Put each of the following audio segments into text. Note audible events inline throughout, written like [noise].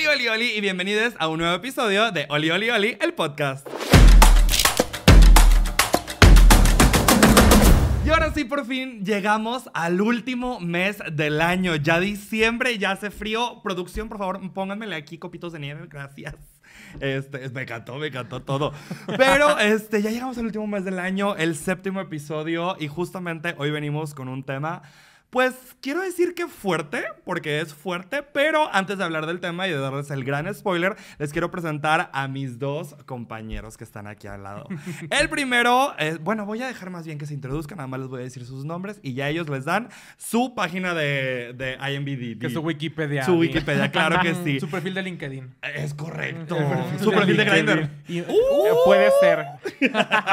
Oli, Oli, Oli y bienvenidos a un nuevo episodio de Oli, Oli, Oli, el podcast. Y ahora sí, por fin llegamos al último mes del año. Ya diciembre, ya hace frío. Producción, por favor, pónganmele aquí copitos de nieve. Gracias. Este, me encantó, me encantó todo. Pero [laughs] este, ya llegamos al último mes del año, el séptimo episodio. Y justamente hoy venimos con un tema pues quiero decir que fuerte, porque es fuerte, pero antes de hablar del tema y de darles el gran spoiler, les quiero presentar a mis dos compañeros que están aquí al lado. [laughs] El primero, es, eh, bueno, voy a dejar más bien que se introduzcan, nada más les voy a decir sus nombres y ya ellos les dan su página de, de IMDb. Que su Wikipedia. Su Wikipedia, claro que sí. [laughs] Su perfil de LinkedIn. Es correcto. su perfil de, Grindr. ¡Uh! Eh, puede ser. [laughs]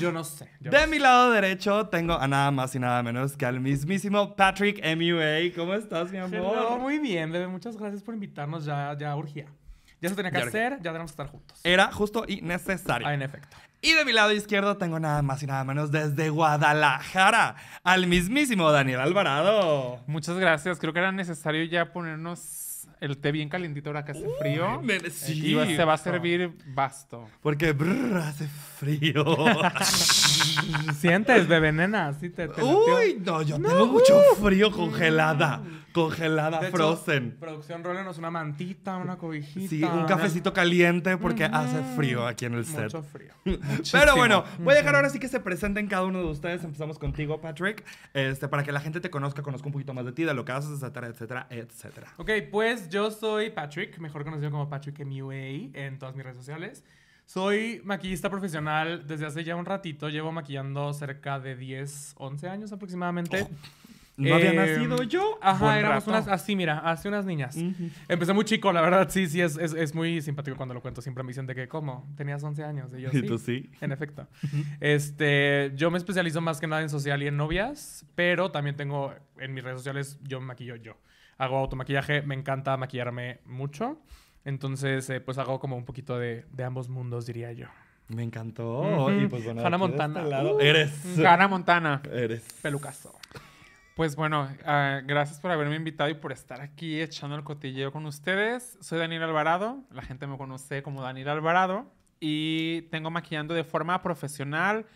yo no sé. de mi lado derecho tengo a nada más y nada menos que al mismísimo Patrick MUA. ¿Cómo estás, mi amor? muy bien, bebé. Muchas gracias por invitarnos. Ya, ya urgía. Ya se tenía que hacer, ya debemos estar juntos. Era justo y necesario. Ah, en efecto. Y de mi lado izquierdo tengo nada más y nada menos desde Guadalajara al mismísimo Daniel Alvarado. Muchas gracias. Creo que era necesario ya ponernos el té bien calentito ahora que hace frío. Eh, y se va a servir basto. Porque hace frío. [laughs] Sientes, bebé nena, sí te, Uy, no, yo tengo mucho frío congelada. Mm. Congelada, frozen. Hecho, producción, es una mantita, una cobijita. Sí, un cafecito caliente porque hace frío aquí en el set. Mucho frío. [laughs] Pero bueno, voy a dejar ahora sí que se presenten cada uno de ustedes. Empezamos contigo, Patrick, este, para que la gente te conozca, conozca un poquito más de ti, de lo que haces, etcétera, etcétera, etcétera. Ok, pues yo soy Patrick, mejor conocido como Patrick MUA en todas mis redes sociales. Soy maquillista profesional desde hace ya un ratito. Llevo maquillando cerca de 10, 11 años aproximadamente. Oh. No había em, nacido yo. Ajá, éramos unas así, mira, Hace unas niñas. Empecé muy chico, la verdad, sí, sí, es, es, muy simpático cuando lo cuento. Siempre me dicen de que, ¿cómo? Tenías 11 años. Y yo, sí. tú sí? En efecto. este, yo me especializo más que nada en social y en novias, pero también tengo en mis redes sociales, yo me maquillo yo. Hago automaquillaje, me encanta maquillarme mucho. Entonces, eh, pues hago como un poquito de, de ambos mundos, diría yo. Me encantó. pues, bueno, Hannah este Montana. Uh. eres. Hannah Montana. Eres. Pelucazo. Pues bueno, ah, gracias por haberme invitado y por estar aquí echando el cotilleo con ustedes. Soy Daniel Alvarado, la gente me conoce como Daniel Alvarado y tengo maquillando de forma profesional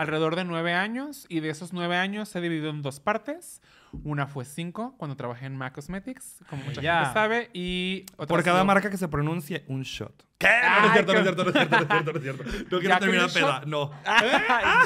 alrededor de nueve años y de esos nueve años se dividió en dos partes. Una fue cinco, cuando trabajé en MAC Cosmetics, como mucha yeah. gente sabe, y... Por cada marca que se pronuncie, un shot. ¿Qué? No, es cierto, no es cierto, no es cierto, no es cierto, [laughs] no es cierto. No quiero terminar peda, no.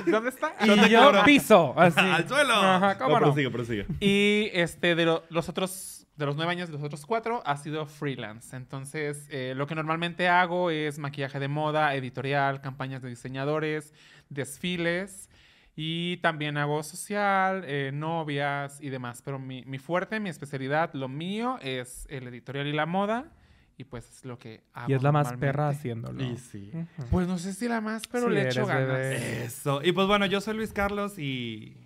¿Dónde está? [laughs] Y yo piso, así. [laughs] Al suelo. Ajá, cómo no, prosigue, prosigue. Y este, de los otros de los nueve años, de los otros cuatro, ha sido freelance. Entonces, eh, lo que normalmente hago es maquillaje de moda, editorial, campañas de diseñadores, desfiles y también hago social, eh, novias y demás. Pero mi, fuerte, mi especialidad, lo mío es el editorial y la moda. Y pues es lo que hago. Y es la más perra haciéndolo. sí. Pues no sé si la más, pero le echo ganas. Eso. Y pues bueno, yo soy Luis Carlos y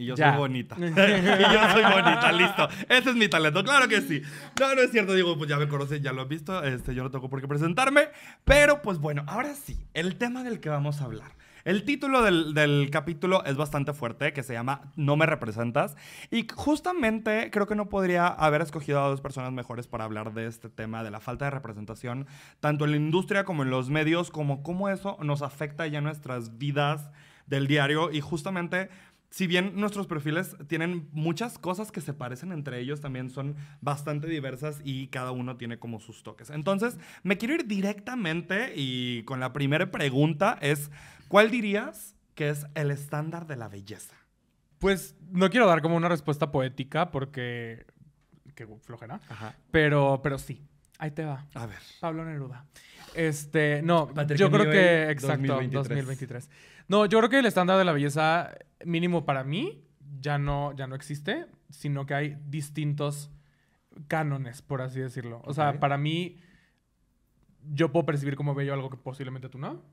y yo soy bonita. [laughs] y yo soy bonita, listo. Ese es mi talento, claro que sí. No, no es cierto, digo, pues ya me conocen, ya lo han visto, este, yo no tengo por qué presentarme. Pero pues bueno, ahora sí, el tema del que vamos a hablar. El título del, del, capítulo es bastante fuerte, que se llama No me representas. Y justamente creo que no podría haber escogido a dos personas mejores para hablar de este tema, de la falta de representación, tanto en la industria como en los medios, como cómo eso nos afecta ya nuestras vidas del diario. Y justamente si bien nuestros perfiles tienen muchas cosas que se parecen entre ellos, también son bastante diversas y cada uno tiene como sus toques. Entonces, me quiero ir directamente y con la primera pregunta es, ¿cuál dirías que es el estándar de la belleza? Pues no quiero dar como una respuesta poética porque... ¿Qué flojera. Ajá. Pero, pero sí, Ahí te va. A ver. Pablo Neruda. Este, no, yo creo que, exacto, 2023. 2023. No, yo creo que el estándar de la belleza mínimo para mí ya no, ya no existe, sino que hay distintos cánones, por así decirlo. O sea, para mí, yo puedo percibir como bello algo que posiblemente tú no,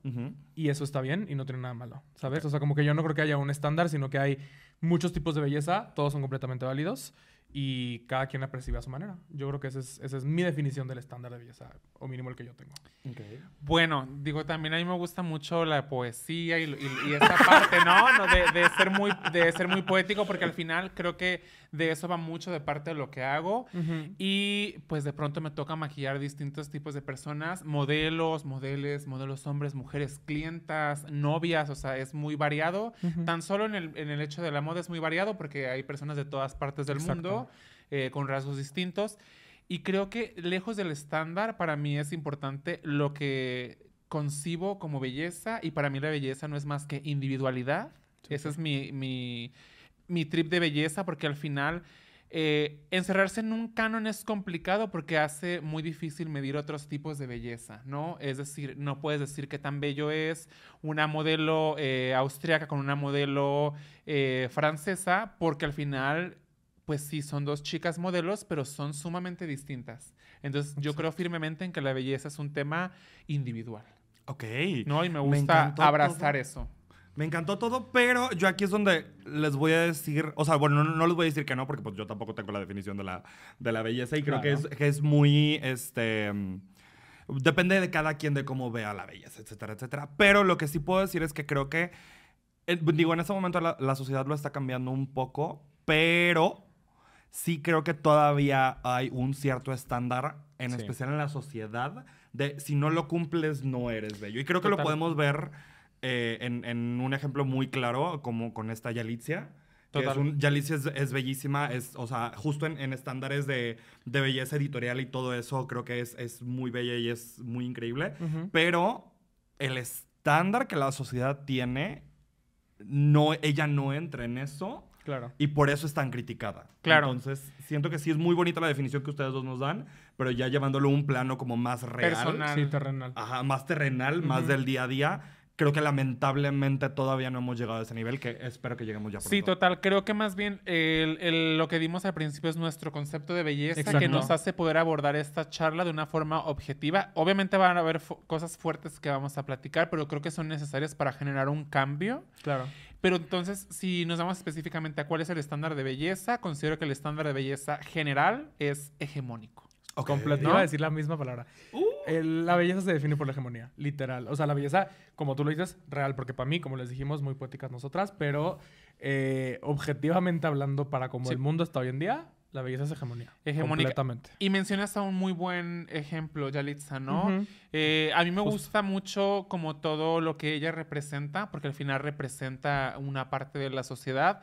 y eso está bien y no tiene nada malo, ¿sabes? O sea, como que yo no creo que haya un estándar, sino que hay muchos tipos de belleza, todos son completamente válidos, y cada quien la percibe a su manera. Yo creo que esa es, esa es mi definición del estándar de belleza, o mínimo el que yo tengo. Okay. Bueno, digo, también a mí me gusta mucho la poesía y, y, esa parte, ¿no? de, de, ser muy, de ser muy poético, porque al final creo que de eso va mucho de parte de lo que hago. Y pues de pronto me toca maquillar distintos tipos de personas, modelos, modelos modelos hombres, mujeres, clientas, novias, o sea, es muy variado. Tan solo en el, en el hecho de la moda es muy variado, porque hay personas de todas partes del mundo. Eh, con rasgos distintos. Y creo que lejos del estándar, para mí es importante lo que concibo como belleza y para mí la belleza no es más que individualidad. esa Ese es mi, mi, mi, trip de belleza porque al final eh, encerrarse en un canon es complicado porque hace muy difícil medir otros tipos de belleza, ¿no? Es decir, no puedes decir qué tan bello es una modelo eh, austriaca con una modelo eh, francesa porque al final pues sí, son dos chicas modelos, pero son sumamente distintas. Entonces, yo creo firmemente en que la belleza es un tema individual. Ok. ¿No? Y me gusta abrazar eso. Me encantó todo, pero yo aquí es donde les voy a decir, o sea, bueno, no, les voy a decir que no, porque pues, yo tampoco tengo la definición de la, de la belleza y creo que, es, muy, este, depende de cada quien de cómo vea la belleza, etcétera, etcétera. Pero lo que sí puedo decir es que creo que, eh, digo, en este momento la sociedad lo está cambiando un poco, pero sí creo que todavía hay un cierto estándar, en especial en la sociedad, de si no lo cumples no eres bello. Y creo que lo podemos ver eh, en, un ejemplo muy claro, como con esta Yalicia. Que es bellísima, es, o sea, justo en, estándares de, belleza editorial y todo eso, creo que es, muy bella y es muy increíble. Pero el estándar que la sociedad tiene, no, ella no entra en eso Claro. Y por eso es tan criticada. Entonces, siento que sí es muy bonita la definición que ustedes dos nos dan, pero ya llevándolo a un plano como más real. Personal. terrenal. Ajá, más terrenal, más del día a día creo que lamentablemente todavía no hemos llegado a ese nivel, que espero que lleguemos ya pronto. Sí, total. Creo que más bien lo que dimos al principio es nuestro concepto de belleza que nos hace poder abordar esta charla de una forma objetiva. Obviamente van a haber cosas fuertes que vamos a platicar, pero creo que son necesarias para generar un cambio. Claro. Pero entonces, si nos vamos específicamente a cuál es el estándar de belleza, considero que el estándar de belleza general es hegemónico. O Completo. No iba a decir la misma palabra. Uh la belleza se define por la hegemonía, literal. O sea, la belleza, como tú lo dices, real, porque para mí, como les dijimos, muy poéticas nosotras, pero eh, objetivamente hablando, para como el mundo está hoy en día, la belleza es hegemonía. Hegemónica. Completamente. Y mencionas a un muy buen ejemplo, Yalitza, ¿no? Eh, a mí me gusta mucho como todo lo que ella representa, porque al final representa una parte de la sociedad.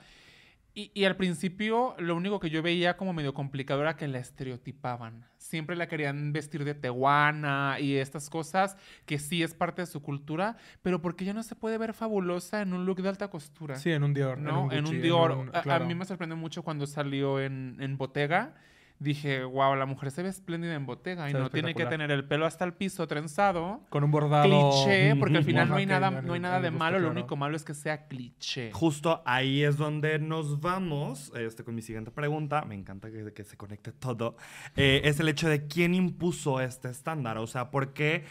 Y, al principio lo único que yo veía como medio complicado era que la estereotipaban. Siempre la querían vestir de tehuana y estas cosas que sí es parte de su cultura, pero porque ya no se puede ver fabulosa en un look de alta costura. Sí, en un Dior. No, en un, Dior. a, mí me sorprendió mucho cuando salió en, en Bottega dije, wow, la mujer se ve espléndida en botega y no tiene que tener el pelo hasta el piso trenzado. Con un bordado. Cliché, porque al final no hay nada, no hay nada de malo, lo único malo es que sea cliché. Justo ahí es donde nos vamos este, con mi siguiente pregunta. Me encanta que, que se conecte todo. Eh, es el hecho de quién impuso este estándar. O sea, ¿por qué?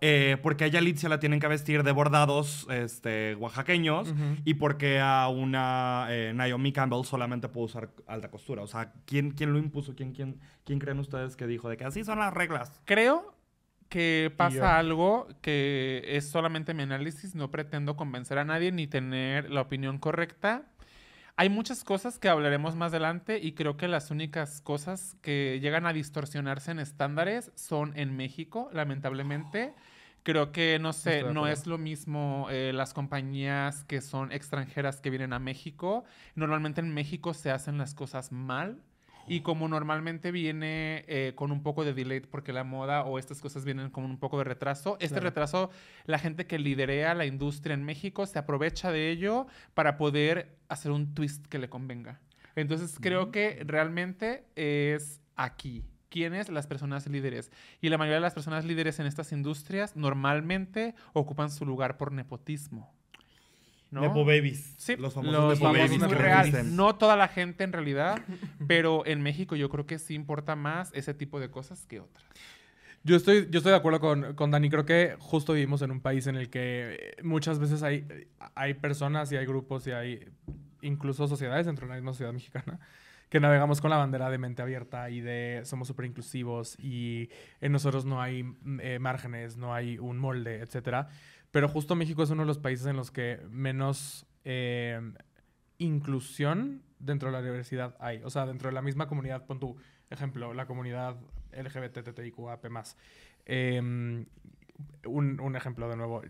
Eh, porque a Yalitza la tienen que vestir de bordados este, oaxaqueños y porque a una eh, Naomi Campbell solamente puede usar alta costura. O sea, ¿quién, quién lo impuso? ¿Quién, quién, ¿Quién creen ustedes que dijo de que así son las reglas? Creo que pasa algo que es solamente mi análisis. No pretendo convencer a nadie ni tener la opinión correcta. Hay muchas cosas que hablaremos más adelante y creo que las únicas cosas que llegan a distorsionarse en estándares son en México, lamentablemente. Creo que, no sé, no es lo mismo eh, las compañías que son extranjeras que vienen a México. Normalmente en México se hacen las cosas mal y como normalmente viene eh, con un poco de delay porque la moda o estas cosas vienen con un poco de retraso, este retraso, la gente que liderea la industria en México se aprovecha de ello para poder hacer un twist que le convenga. Entonces creo que realmente es aquí. ¿Quiénes? Las personas líderes. Y la mayoría de las personas líderes en estas industrias normalmente ocupan su lugar por nepotismo. ¿no? Sí, los famosos los No toda la gente en realidad, [laughs] pero en México yo creo que sí importa más ese tipo de cosas que otras. Yo estoy, yo estoy de acuerdo con, con, Dani. Creo que justo vivimos en un país en el que eh, muchas veces hay, hay personas y hay grupos y hay incluso sociedades dentro de la misma sociedad mexicana que navegamos con la bandera de mente abierta y de somos súper inclusivos y en nosotros no hay mm, eh, márgenes, no hay un molde, etcétera pero justo México es uno de los países en los que menos eh, inclusión dentro de la diversidad hay. O sea, dentro de la misma comunidad, pon tu ejemplo, la comunidad LGBTTIQAP+. Eh, em, un, un ejemplo de nuevo.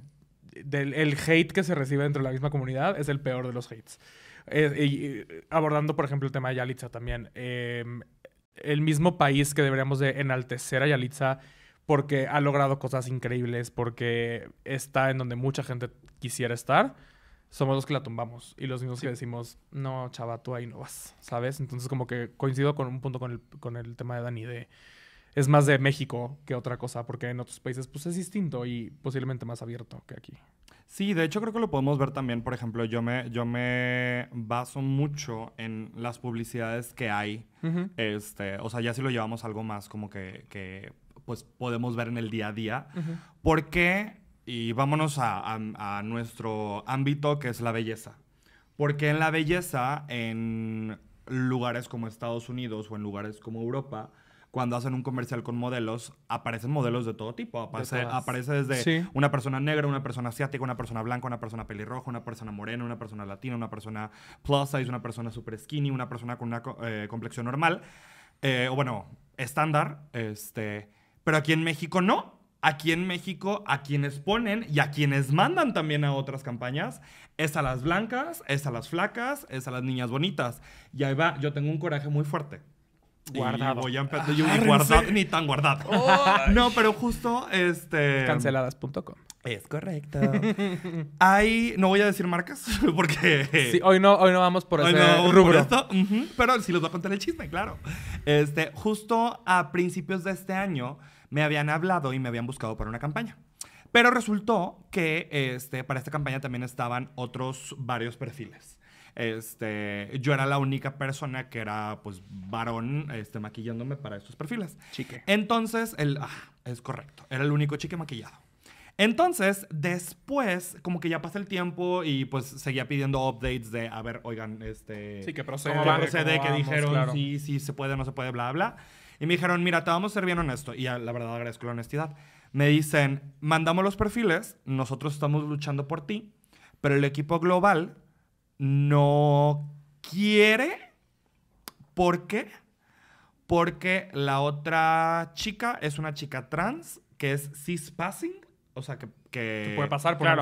Del, el hate que se recibe dentro de la misma comunidad es el peor de los hates. Eh, abordando, por ejemplo, el tema de Yalitza también. Em, el mismo país que deberíamos de enaltecer a Yalitza porque ha logrado cosas increíbles, porque está en donde mucha gente quisiera estar, somos los que la tumbamos y los mismos que decimos, no, chava, tú ahí no vas, ¿sabes? Entonces como que coincido con un punto con el, con el tema de Dani de... Es más de México que otra cosa, porque en otros países pues es distinto y posiblemente más abierto que aquí. Sí, de hecho creo que lo podemos ver también, por ejemplo, yo me, yo me baso mucho en las publicidades que hay. este, o sea, ya si lo llevamos algo más como que pues podemos ver en el día a día. ¿Por qué? Y vámonos a, nuestro ámbito que es la belleza. Porque en la belleza, en lugares como Estados Unidos o en lugares como Europa, cuando hacen un comercial con modelos, aparecen modelos de todo tipo. Aparece, desde una persona negra, una persona asiática, una persona blanca, una persona pelirroja, una persona morena, una persona latina, una persona plus size, una persona super skinny, una persona con una eh, complexión normal. Eh, o bueno, estándar. Este pero aquí en México no. Aquí en México a quienes ponen y a quienes mandan también a otras campañas es a las blancas, es a las flacas, es a las niñas bonitas. Y ahí va, yo tengo un coraje muy fuerte. Guardado. Y voy a yo, guardado, ni tan guardado. no, pero justo este. Canceladas.com. Es correcto. Hay. No voy a decir marcas [laughs] porque. Sí, hoy no, hoy no vamos por ese rubro. pero sí les voy a contar el chisme, claro. Este, justo a principios de este año me habían hablado y me habían buscado para una campaña. Pero resultó que este, para esta campaña también estaban otros varios perfiles. Este, yo era la única persona que era, pues, varón, este, maquillándome para estos perfiles. Chique. Entonces, el, ah, es correcto, era el único chique maquillado. Entonces, después, como que ya pasa el tiempo y pues seguía pidiendo updates de, a ver, oigan, este... Sí, que procede. Que procede, que dijeron, sí, sí, se puede, no se puede, bla, bla. Y me dijeron, mira, te vamos a ser bien honesto. Y la verdad agradezco la honestidad. Me dicen, mandamos los perfiles, nosotros estamos luchando por ti, pero el equipo global no quiere. ¿Por qué? Porque la otra chica es una chica trans que es cis passing, o sea, que, puede pasar por una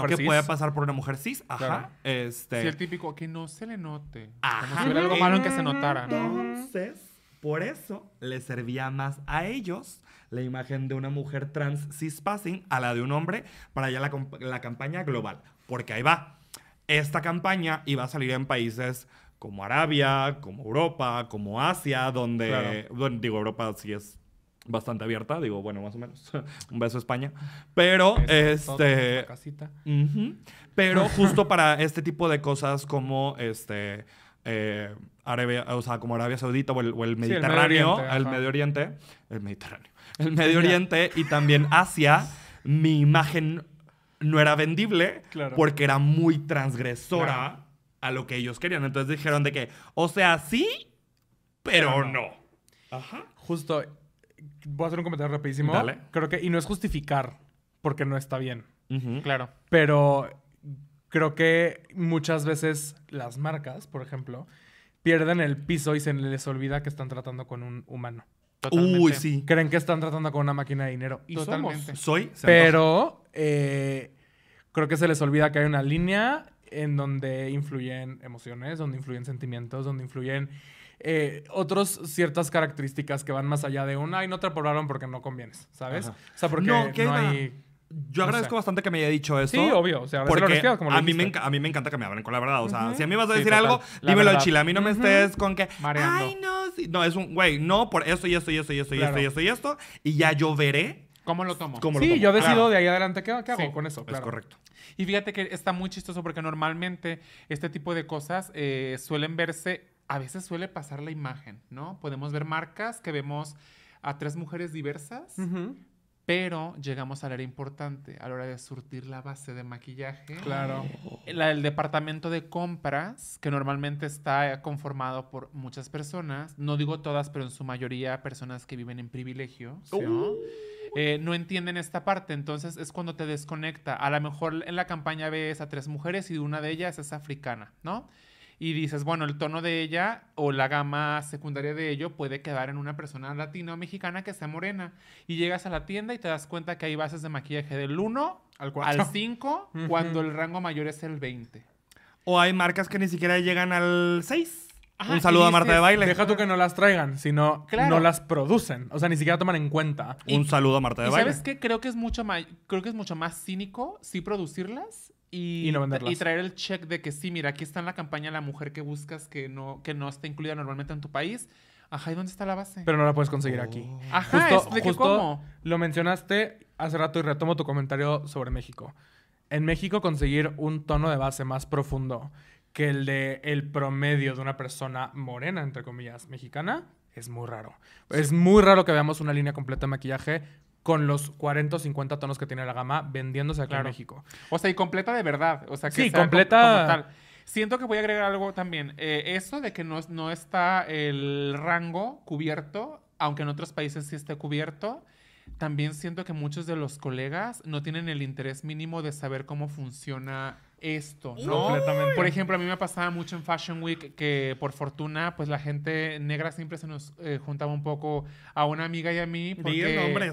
mujer cis. puede ajá. Este, el típico que no se le note. Ajá. Como si hubiera algo malo en que se notara. Entonces, por eso le servía más a ellos la imagen de una mujer trans cispassing a la de un hombre para allá la, la campaña global. Porque ahí va. Esta campaña iba a salir en países como Arabia, como Europa, como Asia, donde, digo, Europa sí es bastante abierta, digo, bueno, más o menos. [laughs] Un beso a España. Pero, este... Pero justo para este tipo de cosas como, este, eh, Arabia, o sea, como Arabia Saudita o el, o el Mediterráneo, el, Medio Oriente, el Mediterráneo, el Medio Oriente [laughs] y también Asia, mi imagen no era vendible porque era muy transgresora a lo que ellos querían. Entonces dijeron de que, o sea, sí, pero, no. Ajá. Justo, voy a hacer un comentario rapidísimo. Dale. Creo que, y no es justificar porque no está bien. Claro. Pero creo que muchas veces las marcas, por ejemplo, pierden el piso y se les olvida que están tratando con un humano. Uy, sí. Creen que están tratando con una máquina de dinero. Y Totalmente. Somos. Soy. Pero eh, creo que se les olvida que hay una línea en donde influyen emociones, donde influyen sentimientos, donde influyen eh, otras ciertas características que van más allá de una y no te aprobaron porque no convienes, ¿sabes? O sea, porque no hay yo agradezco bastante que me haya dicho eso. Sí, obvio. porque como a, mí me a mí me encanta que me hablen con la verdad. O sea, si a mí vas a decir algo, dímelo al chile. A mí no me estés con que. Ay, no. Sí. No, es un, güey, no, por eso y esto y esto y esto y esto y esto y esto. Y ya yo veré. ¿Cómo lo tomo? sí, yo decido de ahí adelante qué, hago con eso. Es correcto. Y fíjate que está muy chistoso porque normalmente este tipo de cosas eh, suelen verse, a veces suele pasar la imagen, ¿no? Podemos ver marcas que vemos a tres mujeres diversas, uh pero llegamos al era importante, a la hora de surtir la base de maquillaje. Claro. el departamento de compras, que normalmente está conformado por muchas personas, no digo todas, pero en su mayoría personas que viven en privilegio, oh. eh, no entienden esta parte. Entonces es cuando te desconecta. A lo mejor en la campaña ves a tres mujeres y una de ellas es africana, ¿no? y dices, bueno, el tono de ella o la gama secundaria de ello puede quedar en una persona latino mexicana que sea morena. Y llegas a la tienda y te das cuenta que hay bases de maquillaje del 1 al, 4. al 5, cuando el rango mayor es el 20. O hay marcas que ni siquiera llegan al 6 un saludo a Marta de Baile. Deja tú que no las traigan, sino no las producen. O sea, ni siquiera toman en cuenta. un saludo a Marta de ¿y ¿Sabes qué? Creo que es mucho más, creo que es mucho más cínico sí producirlas y, traer el check de que sí, mira, aquí está en la campaña la mujer que buscas que no, que no está incluida normalmente en tu país. Ajá, ¿y dónde está la base? Pero no la puedes conseguir aquí. Oh. Ajá, justo, cómo. Lo mencionaste hace rato y retomo tu comentario sobre México. En México conseguir un tono de base más profundo que el de el promedio de una persona morena, entre comillas, mexicana, es muy raro. Es muy raro que veamos una línea completa de maquillaje con los 40 o 50 tonos que tiene la gama vendiéndose aquí en México. O sea, y completa de verdad. O sea, sí, completa. Siento que voy a agregar algo también. Eh, eso de que no, no está el rango cubierto, aunque en otros países sí esté cubierto, también siento que muchos de los colegas no tienen el interés mínimo de saber cómo funciona esto, Completamente. Por ejemplo, a mí me pasaba mucho en Fashion Week que por fortuna, pues la gente negra siempre se nos eh, juntaba un poco a una amiga y a mí,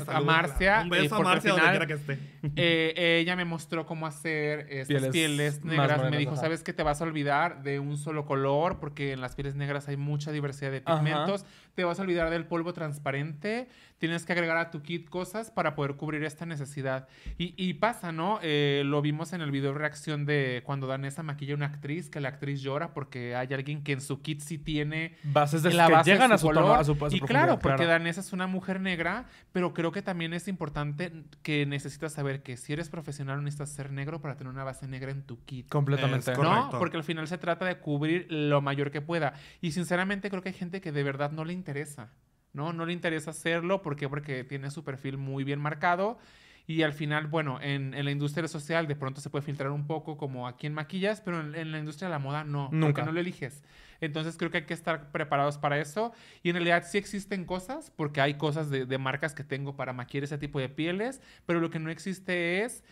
a Marcia, un beso eh, a Marcia final, que esté. Eh, ella me mostró cómo hacer estas pieles, negras, me dijo, "¿Sabes que te vas a olvidar de un solo color porque en las pieles negras hay mucha diversidad de pigmentos?" te vas a olvidar del polvo transparente, tienes que agregar a tu kit cosas para poder cubrir esta necesidad. Y, pasa, ¿no? Eh, lo vimos en el video reacción de cuando Danesa maquilla a una actriz, que la actriz llora porque hay alguien que en su kit sí tiene bases de la llegan a, su color. Y claro, porque Danesa es una mujer negra, pero creo que también es importante que necesitas saber que si eres profesional necesitas ser negro para tener una base negra en tu kit. Completamente. ¿No? Porque al final se trata de cubrir lo mayor que pueda. Y sinceramente creo que hay gente que de verdad no le interesa interesa, ¿no? No le interesa hacerlo, ¿por Porque tiene su perfil muy bien marcado y al final, bueno, en, la industria social de pronto se puede filtrar un poco como aquí en maquillas, pero en, la industria de la moda no, nunca no lo eliges. Entonces creo que hay que estar preparados para eso. Y en realidad sí existen cosas, porque hay cosas de, de marcas que tengo para maquillar ese tipo de pieles, pero lo que no existe es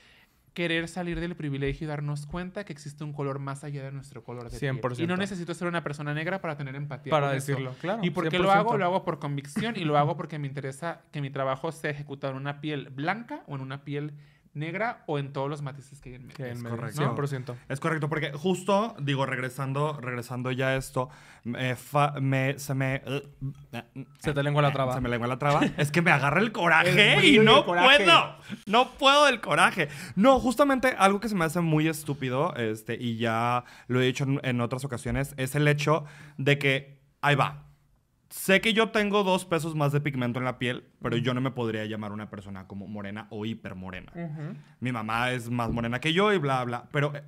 querer salir del privilegio y darnos cuenta que existe un color más allá de nuestro color de 100%. Y no necesito ser una persona negra para tener empatía. Para decirlo, claro. ¿Y por qué lo hago? Lo hago por convicción y lo hago porque me interesa que mi trabajo sea ejecutado en una piel blanca o en una piel negra o en todos los matices que hay en medio. Es correcto. 100%. Es correcto, porque justo, digo, regresando, regresando ya a esto, me, se me... Eh, eh, se te lengua la eh, traba. Se me lengua la traba. [laughs] es que me agarra el coraje y no puedo. No puedo del coraje. No, justamente algo que se me hace muy estúpido, este, y ya lo he dicho en otras ocasiones, es el hecho de que, ahí va, Sé que yo tengo dos pesos más de pigmento en la piel, pero yo no me podría llamar una persona como morena o hipermorena. Mi mamá es más morena que yo y bla, bla. Pero eh,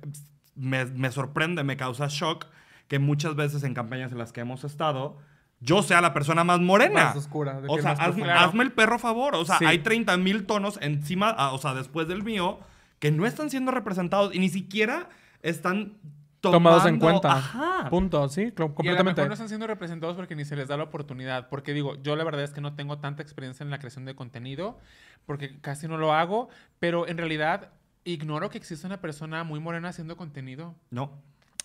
me, sorprende, me causa shock que muchas veces en campañas en las que hemos estado, yo sea la persona más morena. Más oscura. o sea, hazme, el perro favor. O sea, hay 30 mil tonos encima, ah, o sea, después del mío, que no están siendo representados y ni siquiera están tomados en cuenta. Ajá. Punto, sí, completamente. Y no están siendo representados porque ni se les da la oportunidad. Porque digo, yo la verdad es que no tengo tanta experiencia en la creación de contenido, porque casi no lo hago, pero en realidad ignoro que existe una persona muy morena haciendo contenido. No.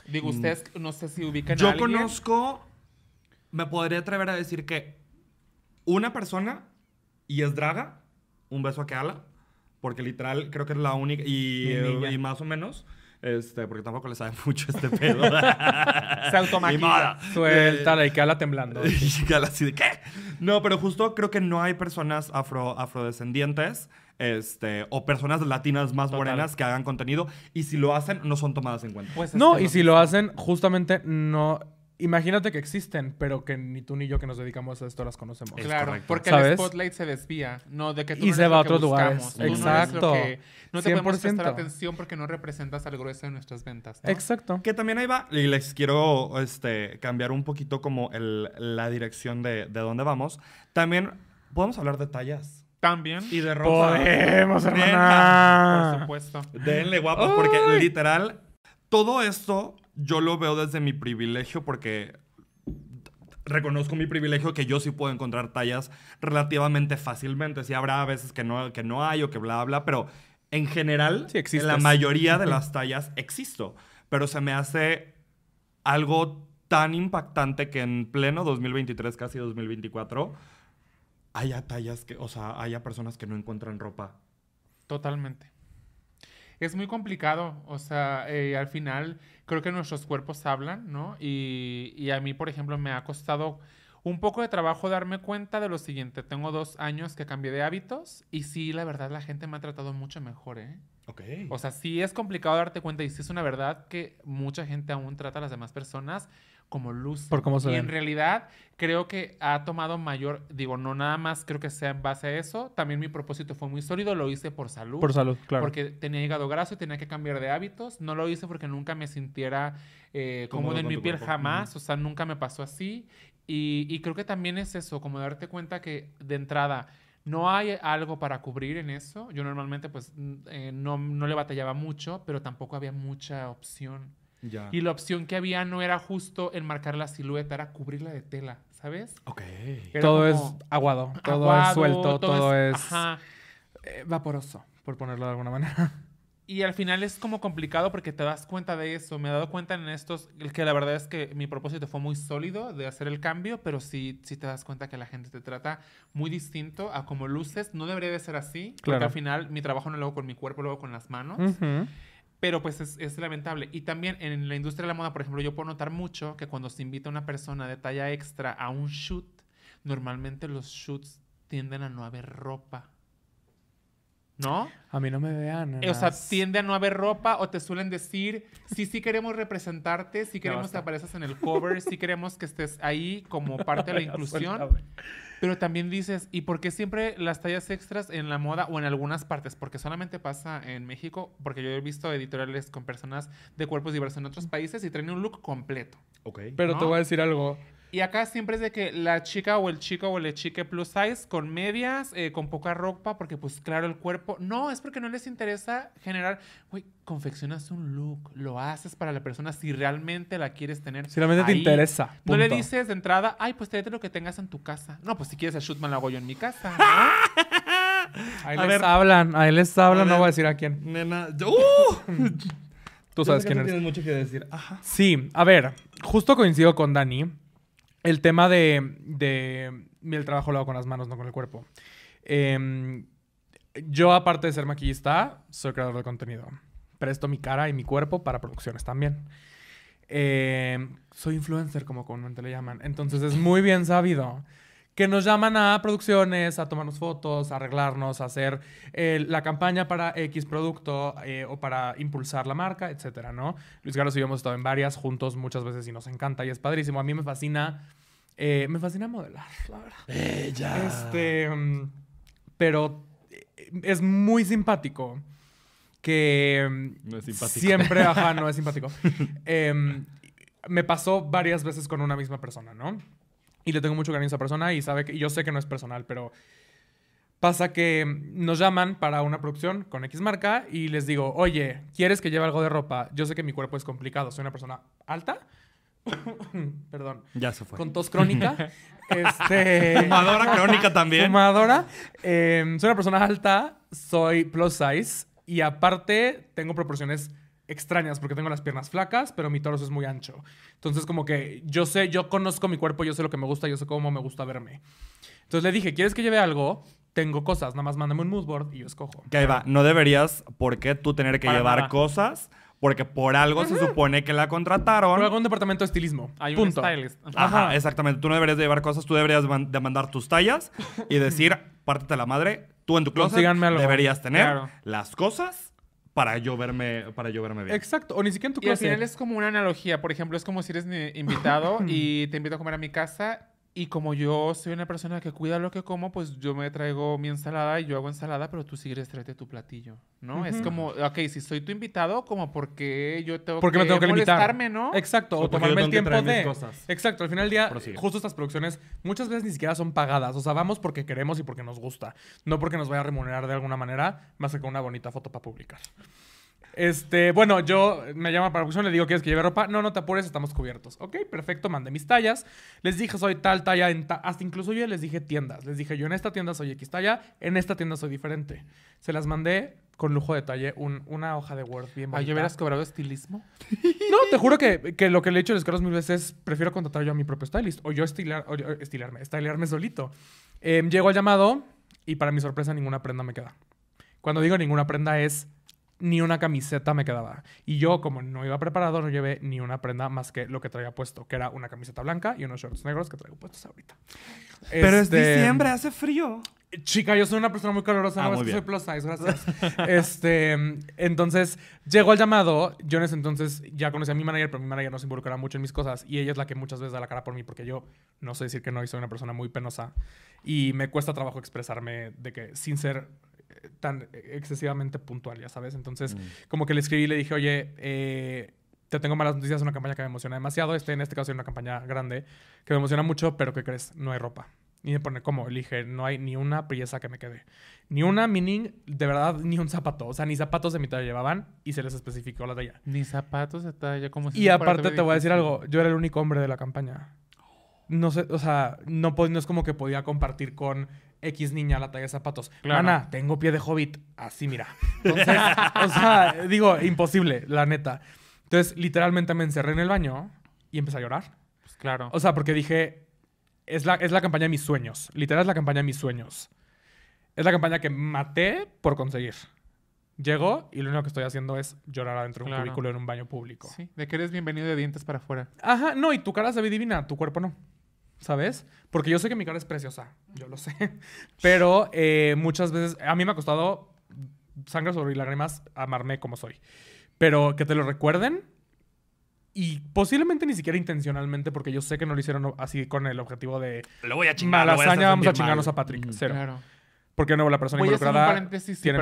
Digo, mm. ustedes no sé si ubican yo a alguien. Yo conozco, me podría atrever a decir que una persona, y es Draga, un beso a que ala. porque literal creo que es la única, y, y más o menos este, porque tampoco le sabe [laughs] mucho este pedo. [laughs] Se automaquilla. Suéltala y eh, quédala temblando. [laughs] y quédala así de ¿qué? No, pero justo creo que no hay personas afro, afrodescendientes este, o personas latinas más morenas que hagan contenido y si lo hacen no son tomadas en cuenta. Pues no, y si lo hacen justamente no imagínate que existen, pero que ni tú ni yo que nos dedicamos a esto las conocemos. claro, porque el spotlight se desvía, no de que tú y no se va a otros lugares. Exacto. No, no te podemos prestar atención porque no representas al grueso de nuestras ventas. Exacto. Que también ahí va. Y les quiero este, cambiar un poquito como el, la dirección de, de dónde vamos. También podemos hablar de tallas. También. Y de ropa. Podemos, hermana. por supuesto. Denle guapos, porque literal, todo esto yo lo veo desde mi privilegio porque reconozco mi privilegio que yo sí puedo encontrar tallas relativamente fácilmente. Sí habrá veces que no, que no hay o que bla, bla, pero en general, en la mayoría de las tallas existo. Pero se me hace algo tan impactante que en pleno 2023, casi 2024, haya tallas que, o sea, haya personas que no encuentran ropa. Totalmente es muy complicado. O sea, eh, al final creo que nuestros cuerpos hablan, ¿no? Y, y, a mí, por ejemplo, me ha costado un poco de trabajo darme cuenta de lo siguiente. Tengo dos años que cambié de hábitos y sí, la verdad, la gente me ha tratado mucho mejor, ¿eh? Ok. O sea, sí es complicado darte cuenta y sí es una verdad que mucha gente aún trata a las demás personas como luz. Y en realidad creo que ha tomado mayor, digo, no nada más creo que sea en base a eso, también mi propósito fue muy sólido, lo hice por salud. Por salud, claro. Porque tenía hígado graso y tenía que cambiar de hábitos, no lo hice porque nunca me sintiera eh, cómodo en mi piel jamás, o sea, nunca me pasó así. Y, creo que también es eso, como darte cuenta que de entrada no hay algo para cubrir en eso. Yo normalmente pues eh, no, no, le batallaba mucho, pero tampoco había mucha opción. Y la opción que había no era justo enmarcar la silueta, era cubrirla de tela, ¿sabes? Ok. todo es aguado, todo es suelto, todo, es, eh, vaporoso, por ponerlo de alguna manera. [laughs] Y al final es como complicado porque te das cuenta de eso. Me he dado cuenta en estos que la verdad es que mi propósito fue muy sólido de hacer el cambio, pero sí, te das cuenta que la gente te trata muy distinto a como luces. No debería de ser así, claro. porque al final mi trabajo no lo hago con mi cuerpo, lo hago con las manos. Pero pues es, lamentable. Y también en la industria de la moda, por ejemplo, yo puedo notar mucho que cuando se invita a una persona de talla extra a un shoot, normalmente los shoots tienden a no haber ropa. ¿no? A mí no me vean. O sea, tiende a no haber ropa o te suelen decir, sí, sí queremos representarte, sí queremos que aparezcas en el cover, sí queremos que estés ahí como [laughs] parte de la inclusión. pero también dices, ¿y por qué siempre las tallas extras en la moda o en algunas partes? Porque solamente pasa en México, porque yo he visto editoriales con personas de cuerpos diversos en otros mm. países y traen un look completo. Ok. Pero te voy a decir algo. Y acá siempre es de que la chica o el chico o el chique plus size con medias, eh, con poca ropa, porque pues claro, el cuerpo... No, es porque no les interesa generar... Güey, confeccionas un look, lo haces para la persona si realmente la quieres tener. Si realmente te interesa. No le dices de entrada, ay, pues tráete lo que tengas en tu casa. No, pues si quieres el shootman lo hago yo en mi casa. ¿no? [laughs] ahí, les hablan, ahí les hablan, no voy a decir a quién. Nena, [laughs] Tú sabes quién eres. Tienes mucho que decir. Ajá. Sí, a ver, justo coincido con Dani el tema de, el trabajo lo hago con las manos, no con el cuerpo. Em, yo, aparte de ser maquillista, soy creador de contenido. Presto mi cara y mi cuerpo para producciones también. Em, soy influencer, como comúnmente le llaman. Entonces es muy bien sabido que nos llaman a producciones, a tomarnos fotos, a arreglarnos, a hacer eh, la campaña para X producto eh, o para impulsar la marca, etcétera, ¿no? Luis Carlos y hemos estado en varias juntos muchas veces y nos encanta y es padrísimo. A mí me fascina, eh, me fascina modelar, la verdad. ¡Ella! Este, mm, pero es muy simpático que mm, no es simpático. siempre, ajá, no es [laughs] simpático. Em, me pasó varias veces con una misma persona, ¿no? Y le tengo mucho cariño a esa persona y sabe que yo sé que no es personal, pero pasa que nos llaman para una producción con X marca y les digo, oye, ¿quieres que lleve algo de ropa? Yo sé que mi cuerpo es complicado, soy una persona alta. [laughs] Perdón. Ya se fue. Con tos crónica. [laughs] este, fumadora crónica también. Fumadora. Em, soy una persona alta, soy plus size y aparte tengo proporciones extrañas porque tengo las piernas flacas, pero mi torso es muy ancho. Entonces como que yo sé, yo conozco mi cuerpo, yo sé lo que me gusta, yo sé cómo me gusta verme. Entonces le dije, ¿quieres que lleve algo? Tengo cosas, nada más mándame un moodboard y yo escojo. Que va, no deberías, ¿por qué tú tener que llevar cosas? Porque por algo se supone que la contrataron. hago un departamento de estilismo. Hay Punto. un stylist. Ajá. exactamente. Tú no deberías llevar cosas, tú deberías de mandar tus tallas y decir, [laughs] pártate la madre, tú en tu closet deberías tener las cosas para yo para yo bien. Exacto, o ni siquiera en tu clase. Y al final es como una analogía, por ejemplo, es como si eres invitado [laughs] y te invito a comer a mi casa y como yo soy una persona que cuida lo que como, pues yo me traigo mi ensalada y yo hago ensalada, pero tú sigues tráete tu platillo, ¿no? Es como, ok, si soy tu invitado, como porque yo tengo porque que, me tengo que molestarme, ¿no? Exacto, o, tomarme el tiempo de... Cosas. Exacto, al final del día, justo estas producciones muchas veces ni siquiera son pagadas, o sea, vamos porque queremos y porque nos gusta, no porque nos vaya a remunerar de alguna manera, más que con una bonita foto para publicar. Este, bueno, yo me llama para producción, le digo, ¿quieres que lleve ropa? No, no te apures, estamos cubiertos. Ok, perfecto, mandé mis tallas. Les dije, soy tal talla, hasta incluso yo les dije tiendas. Les dije, yo en esta tienda soy X talla, en esta tienda soy diferente. Se las mandé con lujo de detalle, una hoja de Word bien bonita. ¿Ah, hubieras cobrado estilismo? [laughs] No, te juro que, lo que le he dicho a los caros mil veces es, prefiero contratar yo a mi propio stylist, o yo estilar, o estilarme, estilarme solito. Em, llego al llamado y para mi sorpresa ninguna prenda me queda. Cuando digo ninguna prenda es ni una camiseta me quedaba. Y yo, como no iba preparado, no llevé ni una prenda más que lo que traía puesto, que era una camiseta blanca y unos shorts negros que traigo puestos ahorita. Pero es este, diciembre, hace frío. Chica, yo soy una persona muy calurosa. ah, muy es soy plus size, gracias. este, entonces, llegó el llamado. Yo en ese entonces ya conocí a mi manager, pero mi manager no se involucraba mucho en mis cosas y ella es la que muchas veces da la cara por mí porque yo no sé decir que no y soy una persona muy penosa y me cuesta trabajo expresarme de que sin ser tan excesivamente puntual, ya sabes. Entonces, mm. como que le escribí y le dije, oye, eh, te tengo malas noticias, una campaña que me emociona demasiado. Este, en este caso, es una campaña grande que me emociona mucho, pero ¿qué crees? No hay ropa. Y me pone, ¿cómo? elige, no hay ni una pieza que me quede. Ni una, meaning, de verdad, ni un zapato. O sea, ni zapatos de mitad llevaban y se les especificó la talla. Ni zapatos de talla, como Y aparte te voy a decir algo, yo era el único hombre de la campaña. No sé, o sea, no, no es como que podía compartir con X niña la talla de zapatos. ana, tengo pie de hobbit. Así, mira. Entonces, o sea, digo, imposible, la neta. Entonces, literalmente me encerré en el baño y empecé a llorar. Pues, claro. O sea, porque dije, es la, es la campaña de mis sueños. Literal es la campaña de mis sueños. Es la campaña que maté por conseguir. Llego y lo único que estoy haciendo es llorar adentro de un cubículo en un baño público. Sí, de que eres bienvenido de dientes para afuera. Ajá, no, y tu cara se ve divina, tu cuerpo no. ¿sabes? Porque yo sé que mi cara es preciosa, yo lo sé. [laughs] Pero eh, muchas veces, a mí me ha costado sangre sobre lágrimas amarme como soy. Pero que te lo recuerden y posiblemente ni siquiera intencionalmente, porque yo sé que no lo hicieron así con el objetivo de. Lo voy a chingar. vamos a chingarnos a Patrick. Mm, cero. Claro. Porque no, la persona involucrada. tiene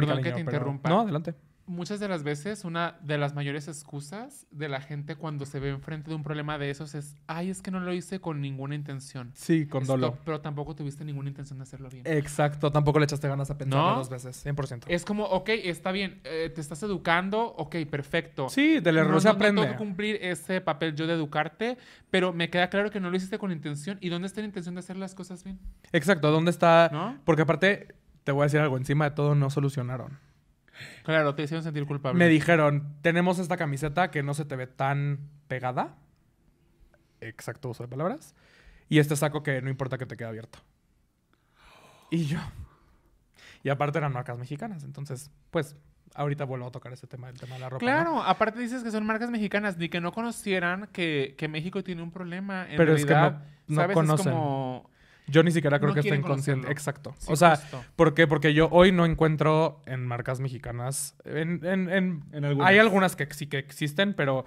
No, adelante muchas de las veces una de las mayores excusas de la gente cuando se ve enfrente de un problema de esos es, ay, es que no lo hice con ninguna intención. Sí, con dolor. Pero tampoco tuviste ninguna intención de hacerlo bien. Exacto, tampoco le echaste ganas a pensar dos veces, 100%. Es como, ok, está bien, eh, te estás educando, ok, perfecto. Sí, del error se aprende. cumplir ese papel yo de educarte, pero me queda claro que no lo hiciste con intención. ¿Y dónde está la intención de hacer las cosas bien? Exacto, ¿dónde está? Porque aparte, te voy a decir algo, encima de todo no solucionaron. Claro, te hicieron sentir culpable. Me dijeron, tenemos esta camiseta que no se te ve tan pegada. Exacto uso de palabras. Y este saco que no importa que te quede abierto. Y yo. Y aparte eran marcas mexicanas, entonces, pues, ahorita vuelvo a tocar ese tema, el tema de la ropa. Claro, aparte dices que son marcas mexicanas, ni que no conocieran que, que México tiene un problema. En Pero realidad, es que no, Conocen. como yo ni siquiera creo que estén inconsciente. Exacto. o sea, ¿por qué? Porque yo hoy no encuentro en marcas mexicanas. En, Hay algunas que sí que existen, pero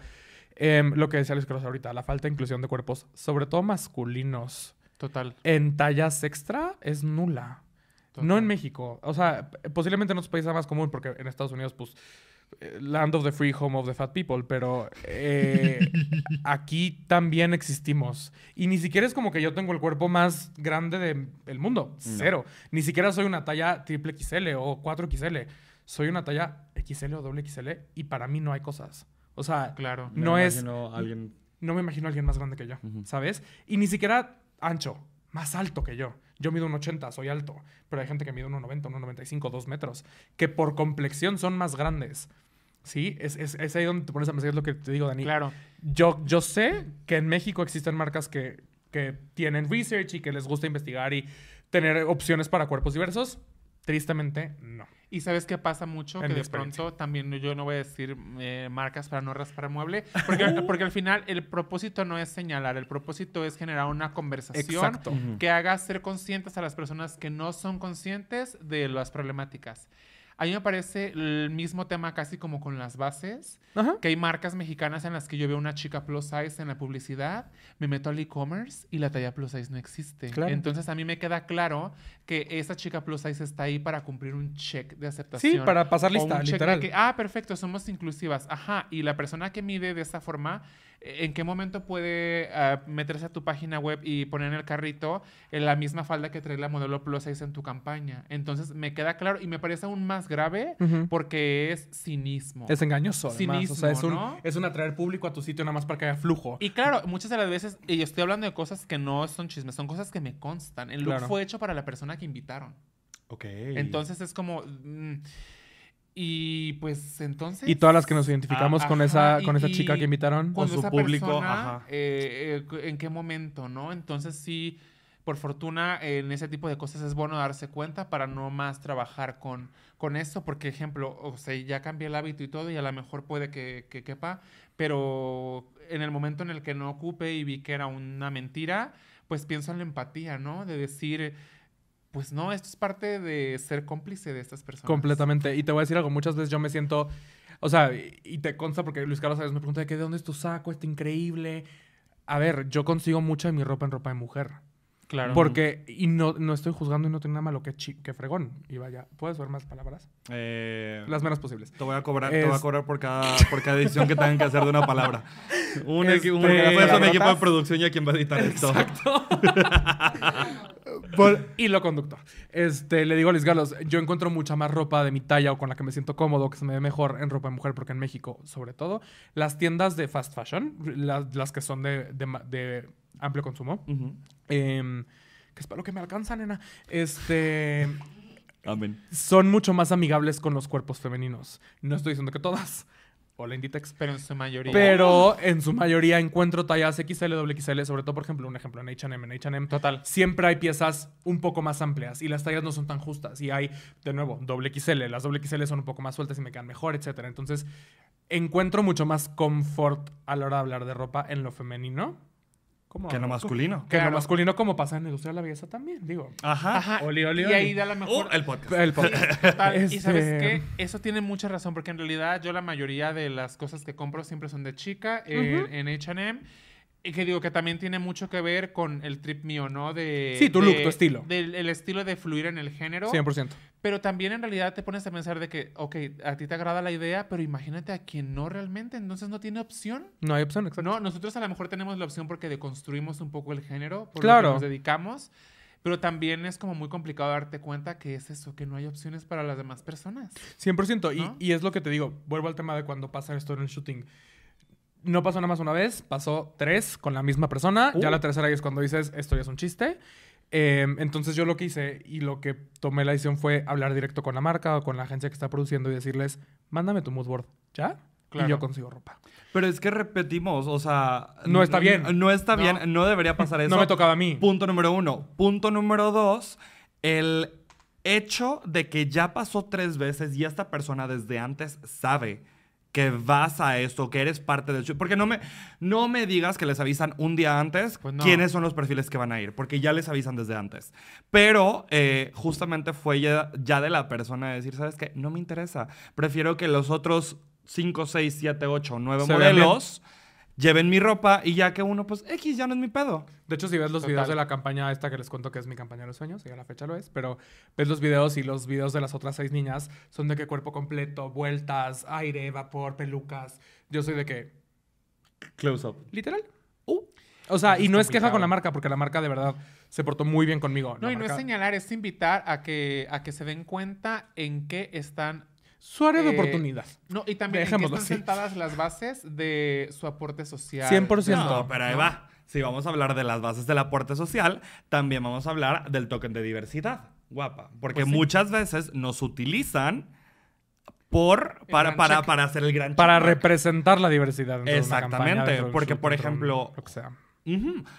em, lo que decía Luis Cruz ahorita, la falta de inclusión de cuerpos, sobre todo masculinos. Total. En tallas extra es nula. No en México. O sea, posiblemente en otros países más común, porque en Estados Unidos, pues Land of the Free, Home of the Fat People, pero eh, [laughs] aquí también existimos. Y ni siquiera es como que yo tengo el cuerpo más grande del mundo, cero. Ni siquiera soy una talla triple XL o 4XL. Soy una talla XL o doble XL y para mí no hay cosas. O sea, claro. no, es... Alguien... No me imagino a alguien más grande que yo, ¿sabes? Y ni siquiera ancho, más alto que yo. Yo mido un 80, soy alto, pero hay gente que mide un 90, un 95, dos metros, que por complexión son más grandes. ¿Sí? Es, es, ahí donde te pones a pensar, es lo que te digo, Dani. Claro. Yo, yo sé que en México existen marcas que, que tienen research y que les gusta investigar y tener opciones para cuerpos diversos. Tristemente, no. Y sabes qué pasa mucho, que de pronto también yo no voy a decir eh, marcas para no raspar mueble, porque, [laughs] porque al final el propósito no es señalar, el propósito es generar una conversación que haga ser conscientes a las personas que no son conscientes de las problemáticas. A mí me parece el mismo tema casi como con las bases, que hay marcas mexicanas en las que yo veo una chica plus size en la publicidad, me meto al e-commerce y la talla plus size no existe. Entonces a mí me queda claro que esa chica plus size está ahí para cumplir un check de aceptación. Sí, para pasar lista, literal. ah, perfecto, somos inclusivas. Ajá, y la persona que mide de esa forma eh, ¿En qué momento puede ah, meterse a tu página web y poner en el carrito eh, la misma falda que trae la modelo plus 6 en tu campaña? Entonces me queda claro y me parece aún más grave porque es cinismo. Es engañoso. Además. Cinismo. es, un, atraer público a tu sitio nada más para que haya flujo. Y claro, muchas de las veces, y estoy hablando de cosas que no son chismes, son cosas que me constan. El look fue hecho para la persona que invitaron. Ok. Entonces es como. Mm, y pues entonces. Y todas las que nos identificamos ah, con esa, con esa chica que invitaron. Con su público. ajá. Eh, eh, ¿En qué momento, no? Entonces sí, por fortuna, en ese tipo de cosas es bueno darse cuenta para no más trabajar con, con eso. Porque, ejemplo, o sea, ya cambié el hábito y todo, y a lo mejor puede que, que quepa, pero en el momento en el que no ocupe y vi que era una mentira, pues pienso en la empatía, ¿no? De decir pues no, esto es parte de ser cómplice de estas personas. Completamente. Y te voy a decir algo, muchas veces yo me siento, o sea, y te consta porque Luis Carlos a me pregunta de dónde es tu saco, esto increíble. A ver, yo consigo mucha de mi ropa en ropa de mujer. Claro. Porque, y no, no estoy juzgando y no tengo nada malo que, que fregón. Y vaya, ¿puedes ver más palabras? Eh, las menos posibles. Te voy a cobrar, por cada, por edición que tengan que hacer de una palabra. [laughs] Un, este, equipo de producción y a quien va a editar esto. Exacto. [laughs] y lo conductor. Este, le digo a Liz Galos, yo encuentro mucha más ropa de mi talla o con la que me siento cómodo, que se me ve mejor en ropa de mujer, porque en México, sobre todo, las tiendas de fast fashion, las, las que son de amplio consumo. Em, que es para lo que me alcanza, nena. Este. [laughs] Son mucho más amigables con los cuerpos femeninos. No estoy diciendo que todas. O la Inditex. Pero en su mayoría. Pero en su mayoría encuentro tallas XL, XXL. sobre todo, por ejemplo, un ejemplo en HM. En HM, total. Siempre hay piezas un poco más amplias y las tallas no son tan justas. Y hay, de nuevo, doble XL. Las doble XL son un poco más sueltas y me quedan mejor, etc. Entonces, encuentro mucho más confort a la hora de hablar de ropa en lo femenino que lo masculino. Que no lo masculino como pasa en la industria de la belleza también, digo. Ajá. Y ahí da la mejor... Uh, el podcast. El [laughs] Y este, sabes qué? Eso tiene mucha razón porque en realidad yo la mayoría de las cosas que compro siempre son de chica eh, en H&M. Y que digo que también tiene mucho que ver con el trip mío, ¿no? De, sí, tu look, tu estilo. Del el estilo de fluir en el género. 100%. Pero también en realidad te pones a pensar de que, ok, a ti te agrada la idea, pero imagínate a quien no realmente, entonces no tiene opción. No hay opción, exacto. No, nosotros a lo mejor tenemos la opción porque deconstruimos un poco el género, porque nos dedicamos. Pero también es como muy complicado darte cuenta que es eso, que no hay opciones para las demás personas. 100%. Y, y es lo que te digo, vuelvo al tema de cuando pasa esto en el shooting no pasó nada más una vez, pasó tres con la misma persona. Ya uh. la tercera es cuando dices, esto ya es un chiste. Em, entonces yo lo que hice y lo que tomé la decisión fue hablar directo con la marca o con la agencia que está produciendo y decirles, mándame tu mood board, ¿ya? Y yo consigo ropa. Pero es que repetimos, o sea... No está bien. No, está bien, no debería [laughs] pasar eso. no me tocaba a mí. Punto número uno. Punto número dos, el hecho de que ya pasó tres veces y esta persona desde antes sabe que vas a esto, que eres parte del show. Porque no me, no me digas que les avisan un día antes pues quiénes son los perfiles que van a ir, porque ya les avisan desde antes. Pero eh, justamente fue ya, de la persona decir, ¿sabes qué? No me interesa. Prefiero que los otros 5, 6, 7, 8, 9 modelos lleven mi ropa y ya que uno, pues X, ya no es mi pedo. De hecho, si ves los videos de la campaña esta que les cuento que es mi campaña de los sueños, y a la fecha lo es, pero ves los videos y los videos de las otras seis niñas son de que cuerpo completo, vueltas, aire, vapor, pelucas. Yo soy de que... Close up. Literal. Uh. O sea, y no es queja con la marca, porque la marca de verdad se portó muy bien conmigo. No, y no es señalar, es invitar a que, a que se den cuenta en qué están su área de eh, oportunidad. No, y también que están sentadas las bases de su aporte social. 100%. No, pero ahí va. Si vamos a hablar de las bases del aporte social, también vamos a hablar del token de diversidad. Guapa. Porque pues muchas veces nos utilizan por para, para, hacer el gran para representar la diversidad exactamente porque por ejemplo sea.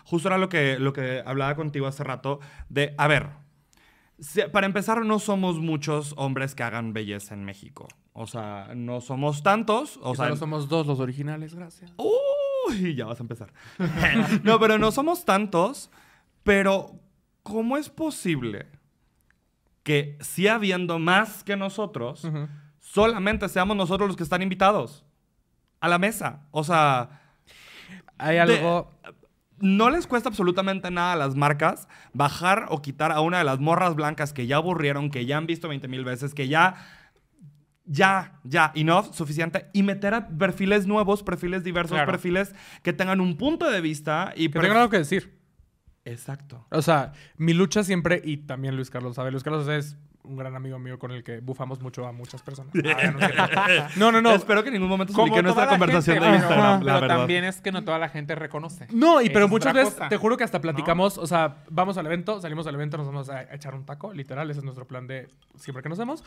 justo era lo que lo que hablaba contigo hace rato de a ver para empezar, no somos muchos hombres que hagan belleza en México. O sea, no somos tantos. O sea, somos dos los originales, gracias. Uy, ya vas a empezar. [laughs] no, pero no somos tantos. Pero, ¿cómo es posible que, si habiendo más que nosotros, solamente seamos nosotros los que están invitados a la mesa? O sea. Hay algo no les cuesta absolutamente nada a las marcas bajar o quitar a una de las morras blancas que ya aburrieron, que ya han visto 20 mil veces, que ya, ya, ya, enough, suficiente, y meter a perfiles nuevos, perfiles diversos, perfiles que tengan un punto de vista y... Que tengan algo que decir. Exacto. O sea, mi lucha siempre, y también Luis Carlos sabe, Luis Carlos es un gran amigo mío con el que bufamos mucho a muchas personas. [laughs] [laughs] no, no, no, Espero que en ningún momento se nuestra conversación de Instagram, la pero también es que no toda la gente reconoce. No, y pero muchas veces, te juro que hasta platicamos, o sea, vamos al evento, salimos al evento, nos vamos a echar un taco, literal, ese es nuestro plan de siempre que nos vemos.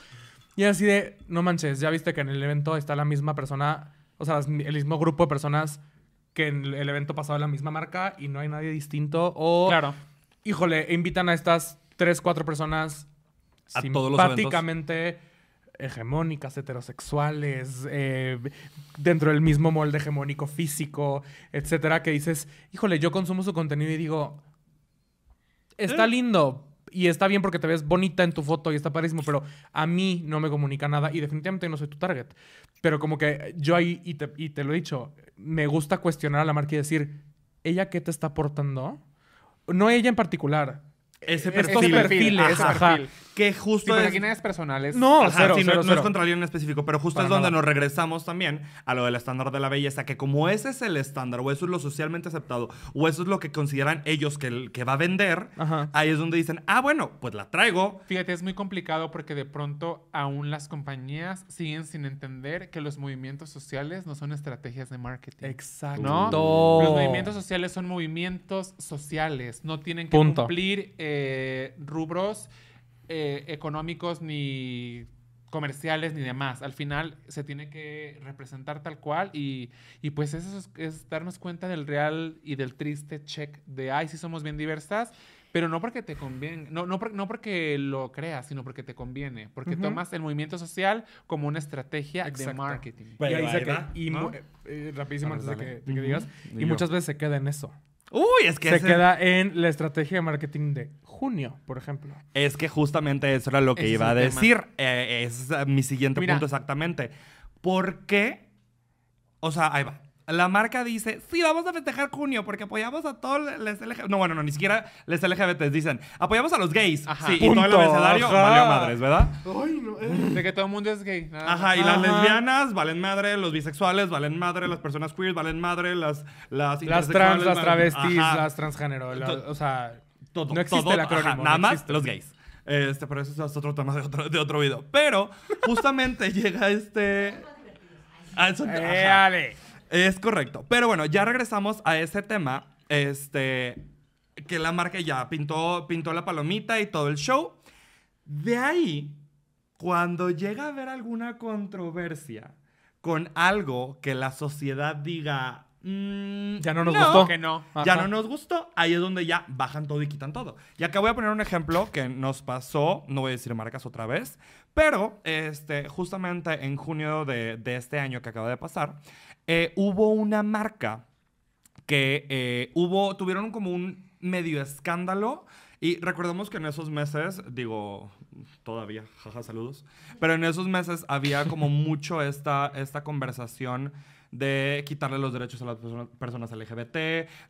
Y así de, no manches, ya viste que en el evento está la misma persona, o sea, el mismo grupo de personas que en el evento pasado de la misma marca y no hay nadie distinto o... Claro. Híjole, invitan a estas tres, cuatro personas a simpáticamente hegemónicas, heterosexuales, eh, dentro del mismo molde hegemónico físico, etcétera, que dices, híjole, yo consumo su contenido y digo, está eh. lindo. Y está bien porque te ves bonita en tu foto y está padrísimo, pero a mí no me comunica nada y definitivamente no soy tu target. Pero como que yo ahí, y te, y te lo he dicho, me gusta cuestionar a la marca y decir, ¿ella qué te está aportando? No ella en particular, ese perfil. Estos perfiles, ajá, Que justo. es... aquí No, no, es contra alguien en específico, pero justo es donde nos regresamos también a lo del estándar de la belleza, que como ese es el estándar, o eso es lo socialmente aceptado, o eso es lo que consideran ellos que, que va a vender, ahí es donde dicen, ah, bueno, pues la traigo. Fíjate, es muy complicado porque de pronto aún las compañías siguen sin entender que los movimientos sociales no son estrategias de marketing. Exacto. ¿no? Los movimientos sociales son movimientos sociales, no tienen que cumplir. Eh, eh, rubros eh, económicos ni comerciales ni demás. Al final se tiene que representar tal cual y, y pues eso es, darnos cuenta del real y del triste check de, ay, sí somos bien diversas, pero no porque te conviene, no, no, no porque lo creas, sino porque te conviene, porque tomas el movimiento social como una estrategia de marketing. y rapidísimo antes de que, digas, y muchas veces se queda en eso. Uy, es que se queda en la estrategia de marketing de junio, por ejemplo. Es que justamente eso era lo que iba a decir. Eh, es mi siguiente punto exactamente. ¿Por qué? O sea, ahí va la marca dice, sí, vamos a festejar junio porque apoyamos a todos los LGBT. No, bueno, no, ni siquiera los LGBT dicen, apoyamos a los gays. Ajá. Sí, Punto. y todo el abecedario valió madres, ¿verdad? Ay, no, De que todo el mundo es gay. Ajá, y las lesbianas valen madre, los bisexuales valen madre, las personas queer valen madre, las... Las, las trans, las travestis, las transgénero, o sea... Todo, no existe el acrónimo. nada más los gays. Este, pero eso es otro tema de otro, de otro video. Pero justamente [laughs] llega este... Ah, eso, eh, dale. Es correcto. Pero bueno, ya regresamos a ese tema. Este. Que la marca ya pintó, pintó la palomita y todo el show. De ahí, cuando llega a haber alguna controversia con algo que la sociedad diga. Mm, ya no nos gustó. Que no. Ya no nos gustó. Ahí es donde ya bajan todo y quitan todo. Y acá voy a poner un ejemplo que nos pasó, no voy a decir marcas otra vez, pero este, justamente en junio de, de este año que acaba de pasar, eh, hubo una marca que eh, hubo, tuvieron como un medio escándalo. Y recordemos que en esos meses, digo, todavía, jaja, saludos, pero en esos meses había como [laughs] mucho esta, esta conversación de quitarle los derechos a las personas LGBT,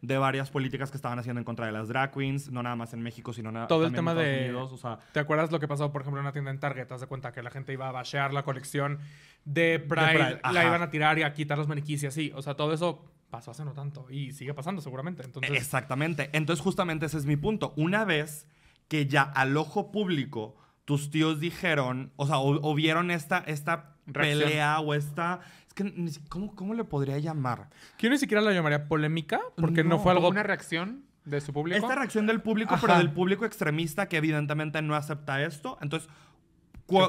de varias políticas que estaban haciendo en contra de las drag queens, no nada más en México, sino nada Todo el tema en Estados de... Unidos, ¿Te acuerdas lo que pasó, por ejemplo, en una tienda en Target? ¿Te das cuenta que la gente iba a bashear la colección de Pride, la iban a tirar y a quitar los maniquíes y así. O sea, todo eso pasó hace no tanto y sigue pasando seguramente. Entonces... Exactamente. Entonces, justamente ese es mi punto. Una vez que ya al ojo público tus tíos dijeron, o sea, o, vieron esta, esta pelea o esta... Es que, ¿cómo, ¿cómo, le podría llamar? Que ni siquiera la llamaría polémica, porque no, fue algo... ¿Una reacción? ¿De su público? Esta reacción del público, pero del público extremista que evidentemente no acepta esto. Entonces,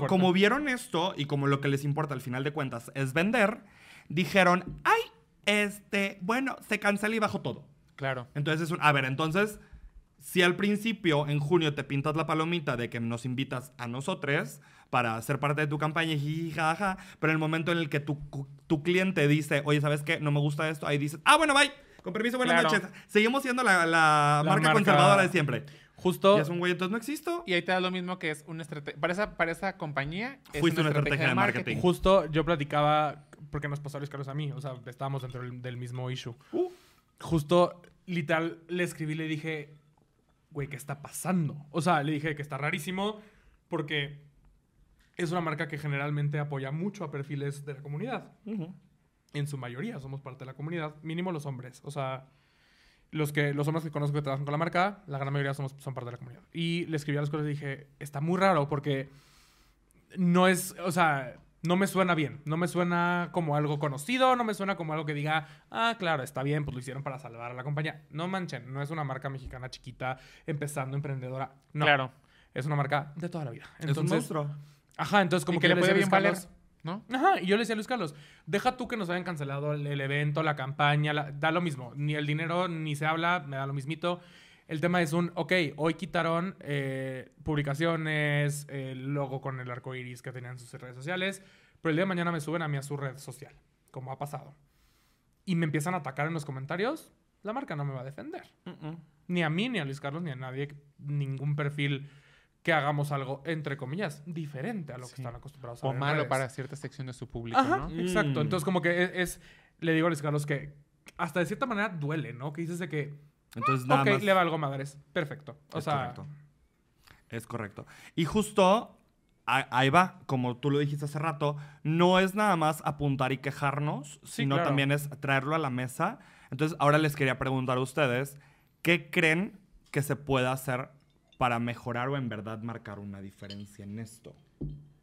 como vieron esto y como lo que les importa al final de cuentas es vender, dijeron, ay, este, bueno, se cancela y bajo todo. Claro. Entonces es un, a ver, entonces, si al principio, en junio, te pintas la palomita de que nos invitas a nosotros para ser parte de tu campaña, jajaja, pero en el momento en el que tu, tu cliente dice, oye, ¿sabes qué? No me gusta esto, ahí dices, ah, bueno, bye. Con permiso, buenas noches. Seguimos siendo la, la, marca, marca, conservadora de siempre. Justo. Y es un güey, entonces no existo. Y ahí te da lo mismo que es una estrategia. Para esa, para esa compañía, es Fuiste una, estrategia, de marketing. Justo yo platicaba, porque nos pasó a Luis a mí, o sea, estábamos dentro del, mismo issue. Uh. Justo, literal, le escribí, le dije, güey, ¿qué está pasando? O sea, le dije que está rarísimo, porque es una marca que generalmente apoya mucho a perfiles de la comunidad. En su mayoría somos parte de la comunidad, mínimo los hombres. O sea, los, que, los hombres que conozco que trabajan con la marca, la gran mayoría somos, son parte de la comunidad. Y le escribí a los cosas y dije, está muy raro porque no es, o sea, no me suena bien, no me suena como algo conocido, no me suena como algo que diga, ah, claro, está bien, pues lo hicieron para salvar a la compañía. No manchen, no es una marca mexicana chiquita, empezando, emprendedora. No, claro. Es una marca de toda la vida. Entonces, es un Ajá, entonces como que, le puede bien valer. ¿No? y yo le decía a Luis Carlos, deja tú que nos hayan cancelado el, evento, la campaña, da lo mismo, ni el dinero, ni se habla, me da lo mismito. El tema es un, ok, hoy quitaron eh, publicaciones, el logo con el arco iris que tenían en sus redes sociales, pero el día de mañana me suben a mí a su red social, como ha pasado. Y me empiezan a atacar en los comentarios, la marca no me va a defender. Ni a mí, ni a Luis Carlos, ni a nadie, ningún perfil que hagamos algo, entre comillas, diferente a lo que están acostumbrados a O malo para ciertas secciones de su público, ¿no? Exacto. Mm. Entonces, como que e, es, le digo a Luis Carlos que hasta de cierta manera duele, ¿no? Que dices de que. Entonces, nada ok, más le algo madres. Perfecto. O es sea. Correcto. Es correcto. Y justo. Ahí va, como tú lo dijiste hace rato, no es nada más apuntar y quejarnos, sino también es traerlo a la mesa. Entonces, ahora les quería preguntar a ustedes, ¿qué creen que se pueda hacer para mejorar o en verdad marcar una diferencia en esto?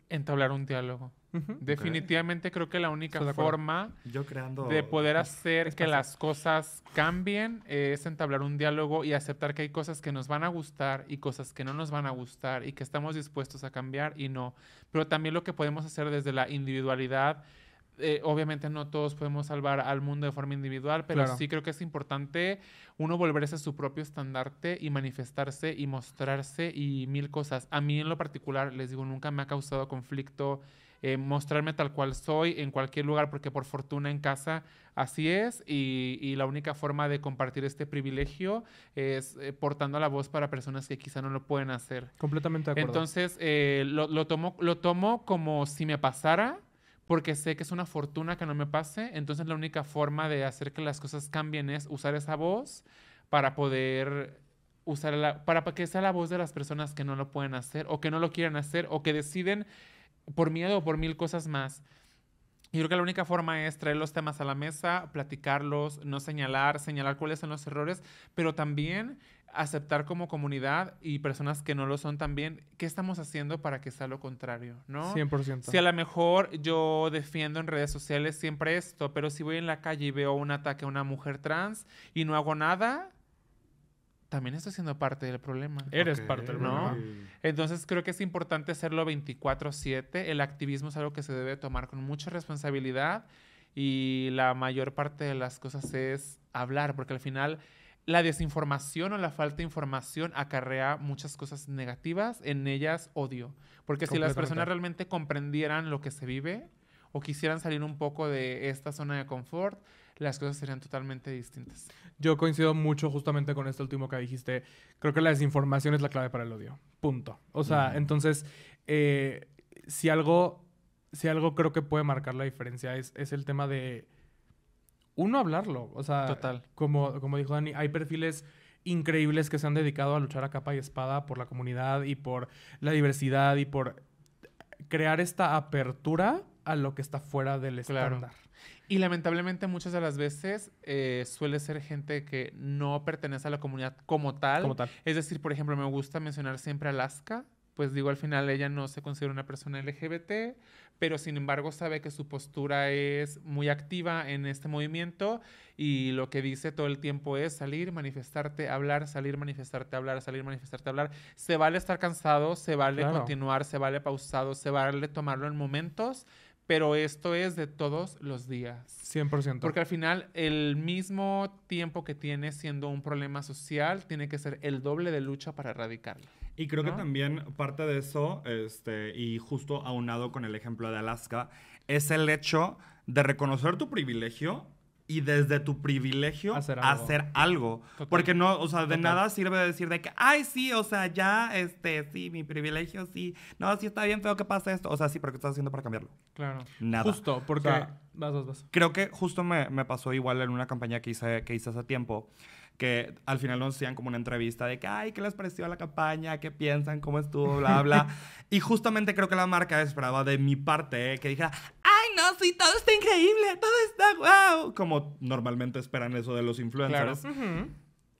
Entablar un diálogo. Definitivamente creo que la única forma de poder hacer que las cosas cambien es entablar un diálogo y aceptar que hay cosas que nos van a gustar y cosas que no nos van a gustar y que estamos dispuestos a cambiar y no. Pero también lo que podemos hacer desde la individualidad eh, obviamente no todos podemos salvar al mundo de forma individual, pero sí creo que es importante uno volverse a su propio estandarte y manifestarse y mostrarse y mil cosas. A mí en lo particular, les digo, nunca me ha causado conflicto eh, mostrarme tal cual soy en cualquier lugar, porque por fortuna en casa así es, y, la única forma de compartir este privilegio es eh, portando la voz para personas que quizá no lo pueden hacer. Completamente de acuerdo. Entonces, lo, tomo, lo tomo como si me pasara porque sé que es una fortuna que no me pase, entonces la única forma de hacer que las cosas cambien es usar esa voz para poder usarla, para que sea la voz de las personas que no lo pueden hacer o que no lo quieren hacer o que deciden por miedo o por mil cosas más. Yo creo que la única forma es traer los temas a la mesa, platicarlos, no señalar, señalar cuáles son los errores, pero también aceptar como comunidad y personas que no lo son también, ¿qué estamos haciendo para que sea lo contrario? ¿No? 100%. Si a lo mejor yo defiendo en redes sociales siempre esto, pero si voy en la calle y veo un ataque a una mujer trans y no hago nada, también estoy siendo parte del problema. Eres parte del problema. Entonces creo que es importante hacerlo 24/7. El activismo es algo que se debe tomar con mucha responsabilidad y la mayor parte de las cosas es hablar, porque al final la desinformación o la falta de información acarrea muchas cosas negativas, en ellas odio. Porque si las personas realmente comprendieran lo que se vive o quisieran salir un poco de esta zona de confort, las cosas serían totalmente distintas. Yo coincido mucho justamente con este último que dijiste. Creo que la desinformación es la clave para el odio. Punto. O sea, entonces, eh, si algo, si algo creo que puede marcar la diferencia es el tema de uno, hablarlo. O sea, Total. Como, como dijo Dani, hay perfiles increíbles que se han dedicado a luchar a capa y espada por la comunidad y por la diversidad y por crear esta apertura a lo que está fuera del estándar. Y lamentablemente muchas de las veces eh, suele ser gente que no pertenece a la comunidad como tal. como tal. Es decir, por ejemplo, me gusta mencionar siempre Alaska pues digo, al final ella no se considera una persona LGBT, pero sin embargo sabe que su postura es muy activa en este movimiento y lo que dice todo el tiempo es salir, manifestarte, hablar, salir, manifestarte, hablar, salir, manifestarte, hablar. Se vale estar cansado, se vale continuar, se vale pausado, se vale tomarlo en momentos, pero esto es de todos los días. 100%. Porque al final el mismo tiempo que tiene siendo un problema social tiene que ser el doble de lucha para erradicarlo. Y creo que también parte de eso, este, y justo aunado con el ejemplo de Alaska, es el hecho de reconocer tu privilegio y desde tu privilegio hacer algo. Porque no, o sea, de nada sirve decir de que, ay, sí, o sea, ya, este, sí, mi privilegio, sí. No, sí está bien feo que pase esto. O sea, sí, pero ¿qué estás haciendo para cambiarlo? Claro. Nada. Justo, porque... vas, vas, vas. Creo que justo me, me, pasó igual en una campaña que hice, que hice hace tiempo, que al final nos hacían como una entrevista de que, ay, ¿qué les pareció la campaña? ¿Qué piensan? ¿Cómo estuvo? Bla, bla. [laughs] y justamente creo que la marca esperaba de mi parte ¿eh? que dijera, ay, no, sí, todo está increíble, todo está wow. Como normalmente esperan eso de los influencers. Claro.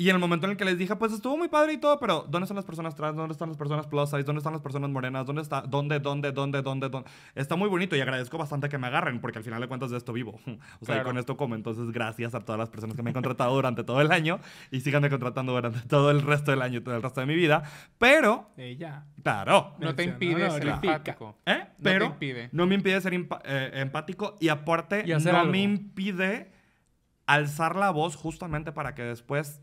Y en el momento en el que les dije, pues estuvo muy padre y todo, pero ¿dónde están las personas trans? ¿Dónde están las personas plus size? ¿Dónde están las personas morenas? ¿Dónde está? ¿Dónde? ¿Dónde? ¿Dónde? ¿Dónde? dónde? Está muy bonito y agradezco bastante que me agarren porque al final de cuentas de esto vivo. [laughs] O sea, y con esto como entonces gracias a todas las personas que me han contratado durante todo el año y síganme contratando durante todo el resto del año y todo el resto de mi vida. Pero... Ella. Eh, claro. No te impide ser empático. ¿Eh? No te no me impide ser eh, empático y aparte no me impide alzar la voz justamente para que después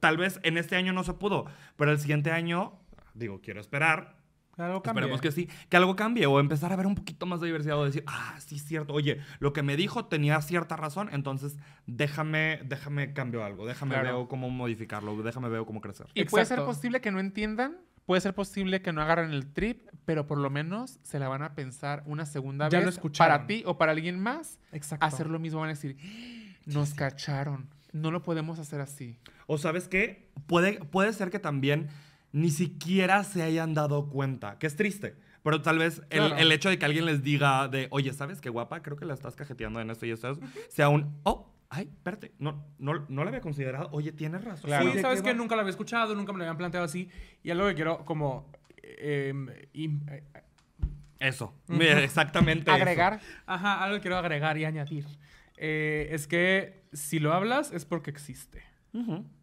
tal vez en este año no se pudo, pero el siguiente año, digo, quiero esperar. Que algo cambie. Esperemos que sí, que algo cambie o empezar a ver un poquito más de diversidad o decir, ah, sí, es cierto, oye, lo que me dijo tenía cierta razón, entonces déjame, déjame cambio algo, déjame ver veo cómo modificarlo, déjame veo cómo crecer. Y puede ser posible que no entiendan, puede ser posible que no agarren el trip, pero por lo menos se la van a pensar una segunda vez. para ti o para alguien más. Exacto. Hacer lo mismo van a decir, ah, nos cacharon no lo podemos hacer así. O sabes qué, puede, puede ser que también ni siquiera se hayan dado cuenta, que es triste. Pero tal vez el, hecho de que alguien les diga de, oye, ¿sabes qué guapa? Creo que la estás cajeteando en esto y esto, sea un, oh, ay, espérate, no, no, no la había considerado. Oye, tienes razón. Sí, ¿sabes que Nunca la había escuchado, nunca me lo habían planteado así. Y algo que quiero como... Em, eh, eso, exactamente. Agregar. Ajá, algo que quiero agregar y añadir. Eh, es que si lo hablas es porque existe.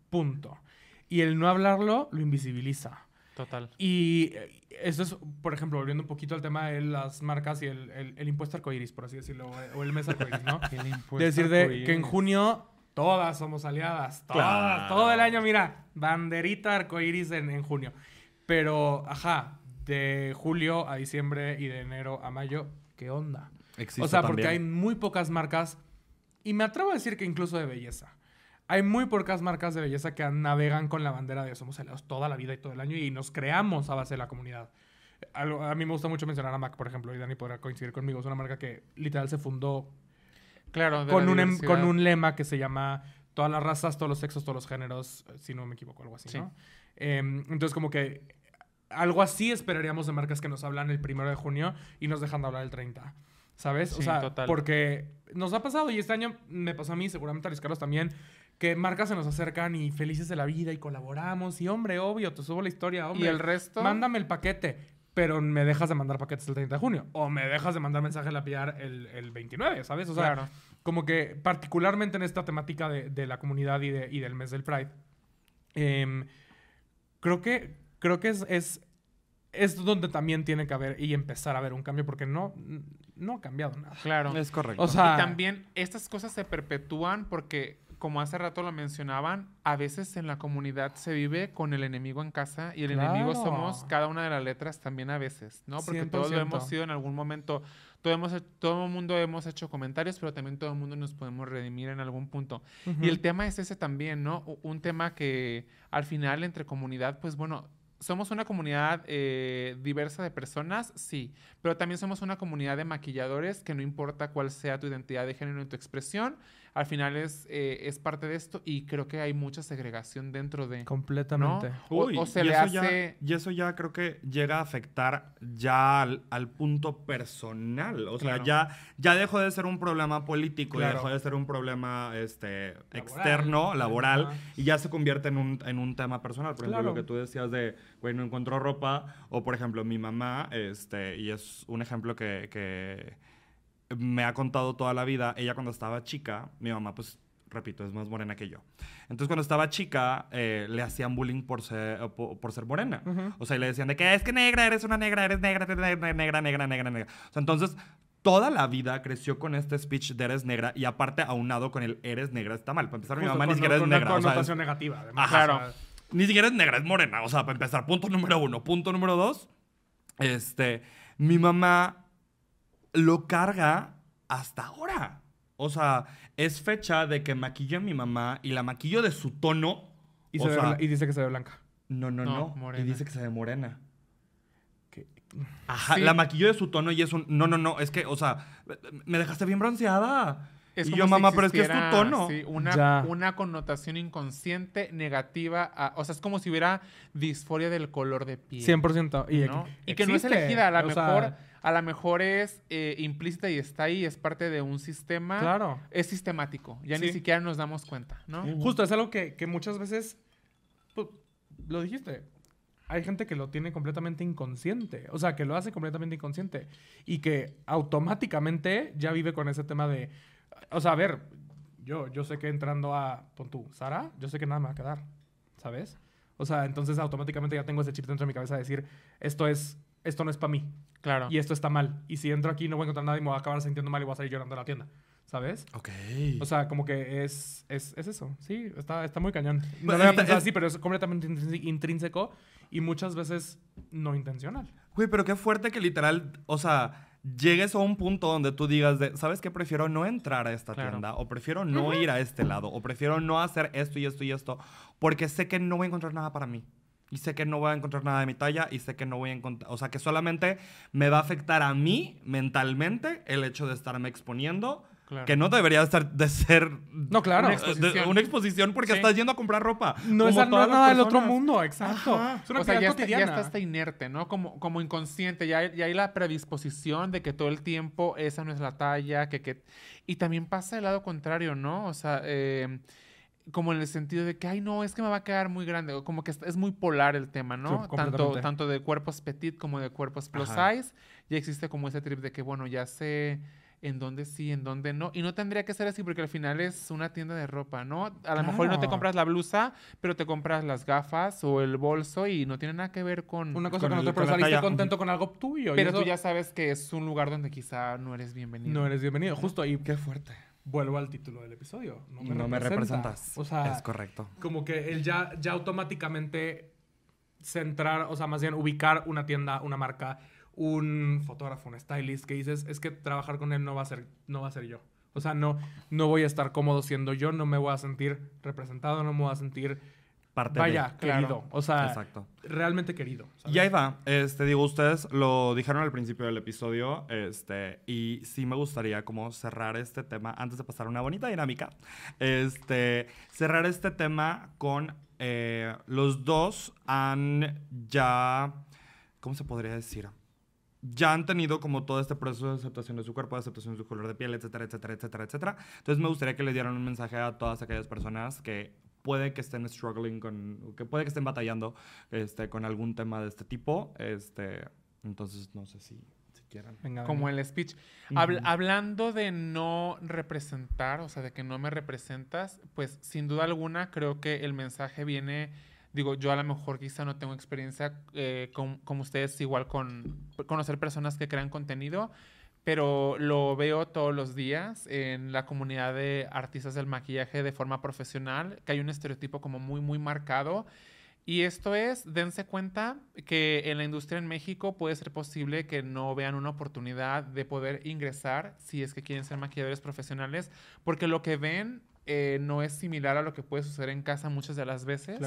Punto. Y el no hablarlo lo invisibiliza. Total. Y eh, eso es, por ejemplo, volviendo un poquito al tema de las marcas y el, impuesto arcoiris, por así decirlo, o el mes [laughs] arcoiris, ¿no? el impuesto decir de que en junio todas somos aliadas, todas, todo el año, mira, banderita arcoiris en, en junio. Pero, ajá, de julio a diciembre y de enero a mayo, ¿qué onda? Existe o sea, porque hay muy pocas marcas y me atrevo a decir que incluso de belleza. Hay muy pocas marcas de belleza que navegan con la bandera de somos aliados toda la vida y todo el año y nos creamos a base de la comunidad. a mí me gusta mucho mencionar a Mac, por ejemplo, y Dani podrá coincidir conmigo. Es una marca que literal se fundó claro, con, un em, con un lema que se llama todas las razas, todos los sexos, todos los géneros, eh, si no me equivoco, algo así, em, entonces, como que algo así esperaríamos de marcas que nos hablan el primero de junio y nos dejan hablar el 30. ¿Sabes? o sea, porque nos ha pasado y este año me pasó a mí, seguramente a Luis Carlos también, que marcas se nos acercan y felices de la vida y colaboramos y hombre, obvio, te subo la historia, hombre. Y el resto. Mándame el paquete, pero me dejas de mandar paquetes el 30 de junio o me dejas de mandar mensaje a la el, 29, ¿sabes? O sea, como que particularmente en esta temática de, de la comunidad y, de, y, del mes del Pride, em, creo que, creo que es es donde también tiene que haber y empezar a ver un cambio porque no, no ha cambiado nada. Claro. Es correcto. y también estas cosas se perpetúan porque, como hace rato lo mencionaban, a veces en la comunidad se vive con el enemigo en casa y el enemigo somos cada una de las letras también a veces, ¿no? Porque todos lo hemos sido en algún momento. Todo, todo el mundo hemos hecho comentarios, pero también todo el mundo nos podemos redimir en algún punto. Y el tema es ese también, ¿no? Un tema que al final entre comunidad, pues bueno, somos una comunidad eh, diversa de personas, sí, pero también somos una comunidad de maquilladores que no importa cuál sea tu identidad de género y tu expresión, al final eh, es, parte de esto y creo que hay mucha segregación dentro de... Completamente. o, se le hace... y eso ya creo que llega a afectar ya al, punto personal. O sea, ya, ya dejó de ser un problema político, ya dejó de ser un problema este, externo, laboral, y ya se convierte en un, en un tema personal. Por ejemplo, lo que tú decías de, güey, no encontró ropa, o por ejemplo, mi mamá, este, y es un ejemplo que me ha contado toda la vida, ella cuando estaba chica, mi mamá pues repito, es más morena que yo. Entonces, cuando estaba chica, eh, le hacían bullying por ser, eh, por, ser morena. O sea, le decían de que es que negra, eres una negra, eres negra, negra, negra, negra, negra, entonces, toda la vida creció con este speech de eres negra y aparte aunado con el eres negra está mal. Para empezar, mi mamá ni siquiera es negra. Una connotación negativa, ni siquiera es negra, es morena. O sea, para empezar, punto número uno. Punto número dos, este, mi mamá lo carga hasta ahora. O sea, es fecha de que maquillo a mi mamá y la maquillo de su tono. Y, dice que se ve blanca. No, no, no. Y dice que se ve morena. Ajá, la maquillo de su tono y es un. No, no, no. Es que, o sea, me dejaste bien bronceada. Es y yo, mamá, pero es que es tu tono. Sí, una, una, connotación inconsciente negativa. o sea, es como si hubiera disforia del color de piel. 100%. Y, que no es elegida. A lo mejor a lo mejor es eh, implícita y está ahí, es parte de un sistema. Claro. Es sistemático, ya ni siquiera nos damos cuenta, ¿no? Justo, es algo que, muchas veces, pues, lo dijiste, hay gente que lo tiene completamente inconsciente, o sea, que lo hace completamente inconsciente y que automáticamente ya vive con ese tema de, o sea, a ver, yo, yo sé que entrando a, pon tú, Sara, yo sé que nada me va a quedar, ¿sabes? O sea, entonces automáticamente ya tengo ese chip dentro de mi cabeza de decir, esto es esto no es para mí. Claro. Y esto está mal. Y si entro aquí no voy a encontrar nada y me voy a acabar sintiendo mal y voy a salir llorando de la tienda. ¿Sabes? Ok. O sea, como que es, es, eso. Sí, está, está muy cañón. No eh, eh, así, pero es completamente intrínseco y muchas veces no intencional. Güey, pero qué fuerte que literal, o sea, llegues a un punto donde tú digas, de, ¿sabes qué? Prefiero no entrar a esta tienda, o prefiero no ir a este lado, o prefiero no hacer esto y esto y esto, porque sé que no voy a encontrar nada para mí y sé que no voy a encontrar nada de mi talla y sé que no voy a encontrar, o sea, que solamente me va a afectar a mí mentalmente el hecho de estarme exponiendo. Que no debería estar de ser no, claro. una, exposición. porque estás yendo a comprar ropa. No es nada del otro mundo, exacto. Es una o sea, ya, cotidiana. Está, inerte, ¿no? Como, como inconsciente. Ya, hay, ya hay la predisposición de que todo el tiempo esa no es la talla. Que, que... Y también pasa el lado contrario, ¿no? O sea, eh, como en el sentido de que, ay, no, es que me va a quedar muy grande, como que es muy polar el tema, ¿no? tanto, tanto de cuerpos petit como de cuerpos plus size, ya existe como ese trip de que, bueno, ya sé en dónde sí, en dónde no, y no tendría que ser así porque al final es una tienda de ropa, ¿no? A lo mejor no te compras la blusa, pero te compras las gafas o el bolso y no tiene nada que ver con... Una cosa con, con otra, pero contento con algo tuyo. Pero tú ya sabes que es un lugar donde quizá no eres bienvenido. No eres bienvenido, justo, y qué fuerte vuelvo al título del episodio. No me, representas. O sea, es correcto. Como que él ya, ya automáticamente centrar, o sea, más bien ubicar una tienda, una marca, un fotógrafo, un stylist, que dices, es que trabajar con él no va a ser, no va a ser yo. O sea, no, no voy a estar cómodo siendo yo, no me voy a sentir representado, no me voy a sentir Vaya, querido. O sea, Exacto. realmente querido. Y ahí va. Este, digo, ustedes lo dijeron al principio del episodio. Este, y sí me gustaría como cerrar este tema, antes de pasar una bonita dinámica, este, cerrar este tema con eh, los dos han ya, ¿cómo se podría decir? ya han tenido como todo este proceso de aceptación de su cuerpo, de aceptación de su color de piel, etcétera, etcétera, etcétera, etcétera. Entonces me gustaría que les dieran un mensaje a todas aquellas personas que puede que estén struggling con, que puede que estén batallando este, con algún tema de este tipo. Este, entonces, no sé si, quieran. Como el speech. Hablando de no representar, o sea, de que no me representas, pues sin duda alguna creo que el mensaje viene... Digo, yo a lo mejor quizá no tengo experiencia eh, como ustedes, igual con conocer personas que crean contenido, pero lo veo todos los días en la comunidad de artistas del maquillaje de forma profesional, que hay un estereotipo como muy, muy marcado. Y esto es, dense cuenta que en la industria en México puede ser posible que no vean una oportunidad de poder ingresar si es que quieren ser maquilladores profesionales, porque lo que ven eh, no es similar a lo que puede suceder en casa muchas de las veces.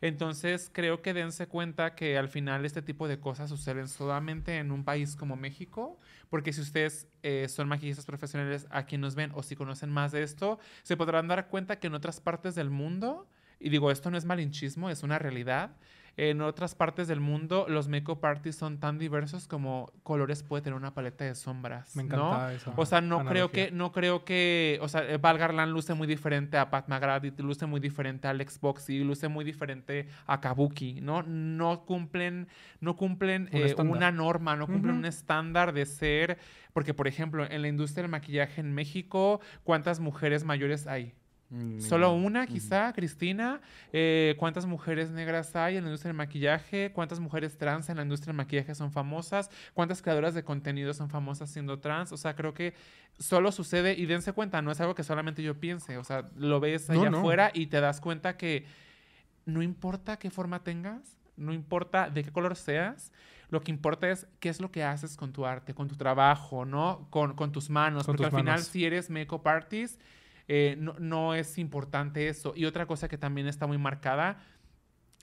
Entonces creo que dense cuenta que al final este tipo de cosas suceden solamente en un país como México, porque si ustedes eh, son maquillistas profesionales a quien nos ven o si conocen más de esto, se podrán dar cuenta que en otras partes del mundo, y digo, esto no es malinchismo, es una realidad, en otras partes del mundo, los make-up parties son tan diversos como colores puede tener una paleta de sombras. Me encanta eso. O sea, no creo que, no creo que, o sea, eh, Val Garland luce muy diferente a Pat y luce muy diferente a Alex y luce muy diferente a Kabuki, ¿no? No cumplen, no cumplen eh, una norma, no cumplen un estándar de ser, porque por ejemplo, en la industria del maquillaje en México, ¿cuántas mujeres mayores hay? Mm. Solo una, quizá, Cristina. Eh, ¿Cuántas mujeres negras hay en la industria del maquillaje? ¿Cuántas mujeres trans en la industria del maquillaje son famosas? ¿Cuántas creadoras de contenido son famosas siendo trans? O sea, creo que solo sucede y dense cuenta, no es algo que solamente yo piense. O sea, lo ves allá afuera y te das cuenta que no importa qué forma tengas, no importa de qué color seas, lo que importa es qué es lo que haces con tu arte, con tu trabajo, ¿no? Con, con tus manos. Porque al final, si eres make-up artist eh, no, es importante eso. Y otra cosa que también está muy marcada,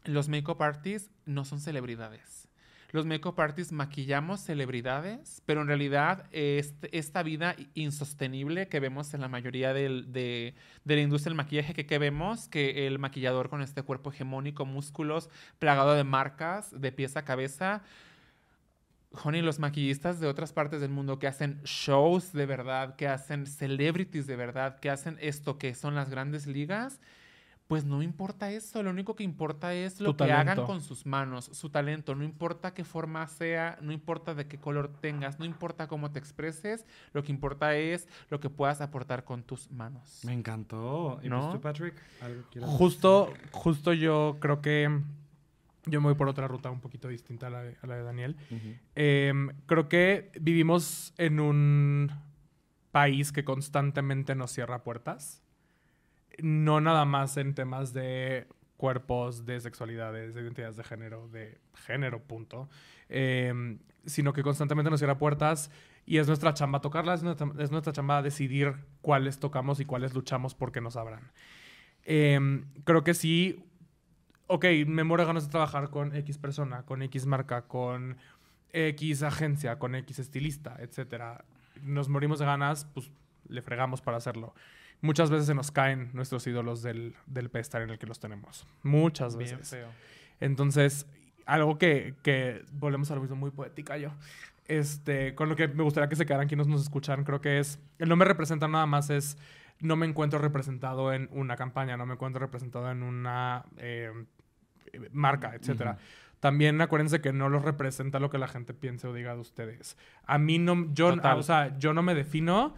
los makeup artists no son celebridades los makeup artists maquillamos celebridades, pero en realidad este, esta vida insostenible que vemos en la mayoría de, la industria del maquillaje, que, vemos que el maquillador con este cuerpo hegemónico, músculos, plagado de marcas de pies a cabeza, joni los maquillistas de otras partes del mundo que hacen shows de verdad, que hacen celebrities de verdad, que hacen esto que son las grandes ligas, pues no importa eso, lo único que importa es lo que hagan con sus manos, su talento, no importa qué forma sea, no importa de qué color tengas, no importa cómo te expreses, lo que importa es lo que puedas aportar con tus manos. Me encantó. ¿Y pues Patrick? justo, justo yo creo que yo me voy por otra ruta un poquito distinta a la de, Daniel. Em, creo que vivimos en un país que constantemente nos cierra puertas. No nada más en temas de cuerpos, de sexualidades, de identidades de género, de género, punto. Em, sino que constantemente nos cierra puertas y es nuestra chamba tocarlas, es nuestra, chamba decidir cuáles tocamos y cuáles luchamos porque nos abran. Em, creo que sí, ok, me muero ganas de trabajar con X persona, con X marca, con X agencia, con X estilista, etc. Nos morimos de ganas, pues le fregamos para hacerlo. Muchas veces se nos caen nuestros ídolos del, del en el que los tenemos. Muchas veces. Entonces, algo que, que, volvemos a lo mismo, muy poética yo. Este, con lo que me gustaría que se quedaran quienes nos escuchan, creo que es, el nombre representa nada más es no me encuentro representado en una campaña, no me encuentro representado en una eh, marca, etc. También acuérdense que no los representa lo que la gente piense o diga de ustedes. A mí no, yo, ah, o sea, yo no me defino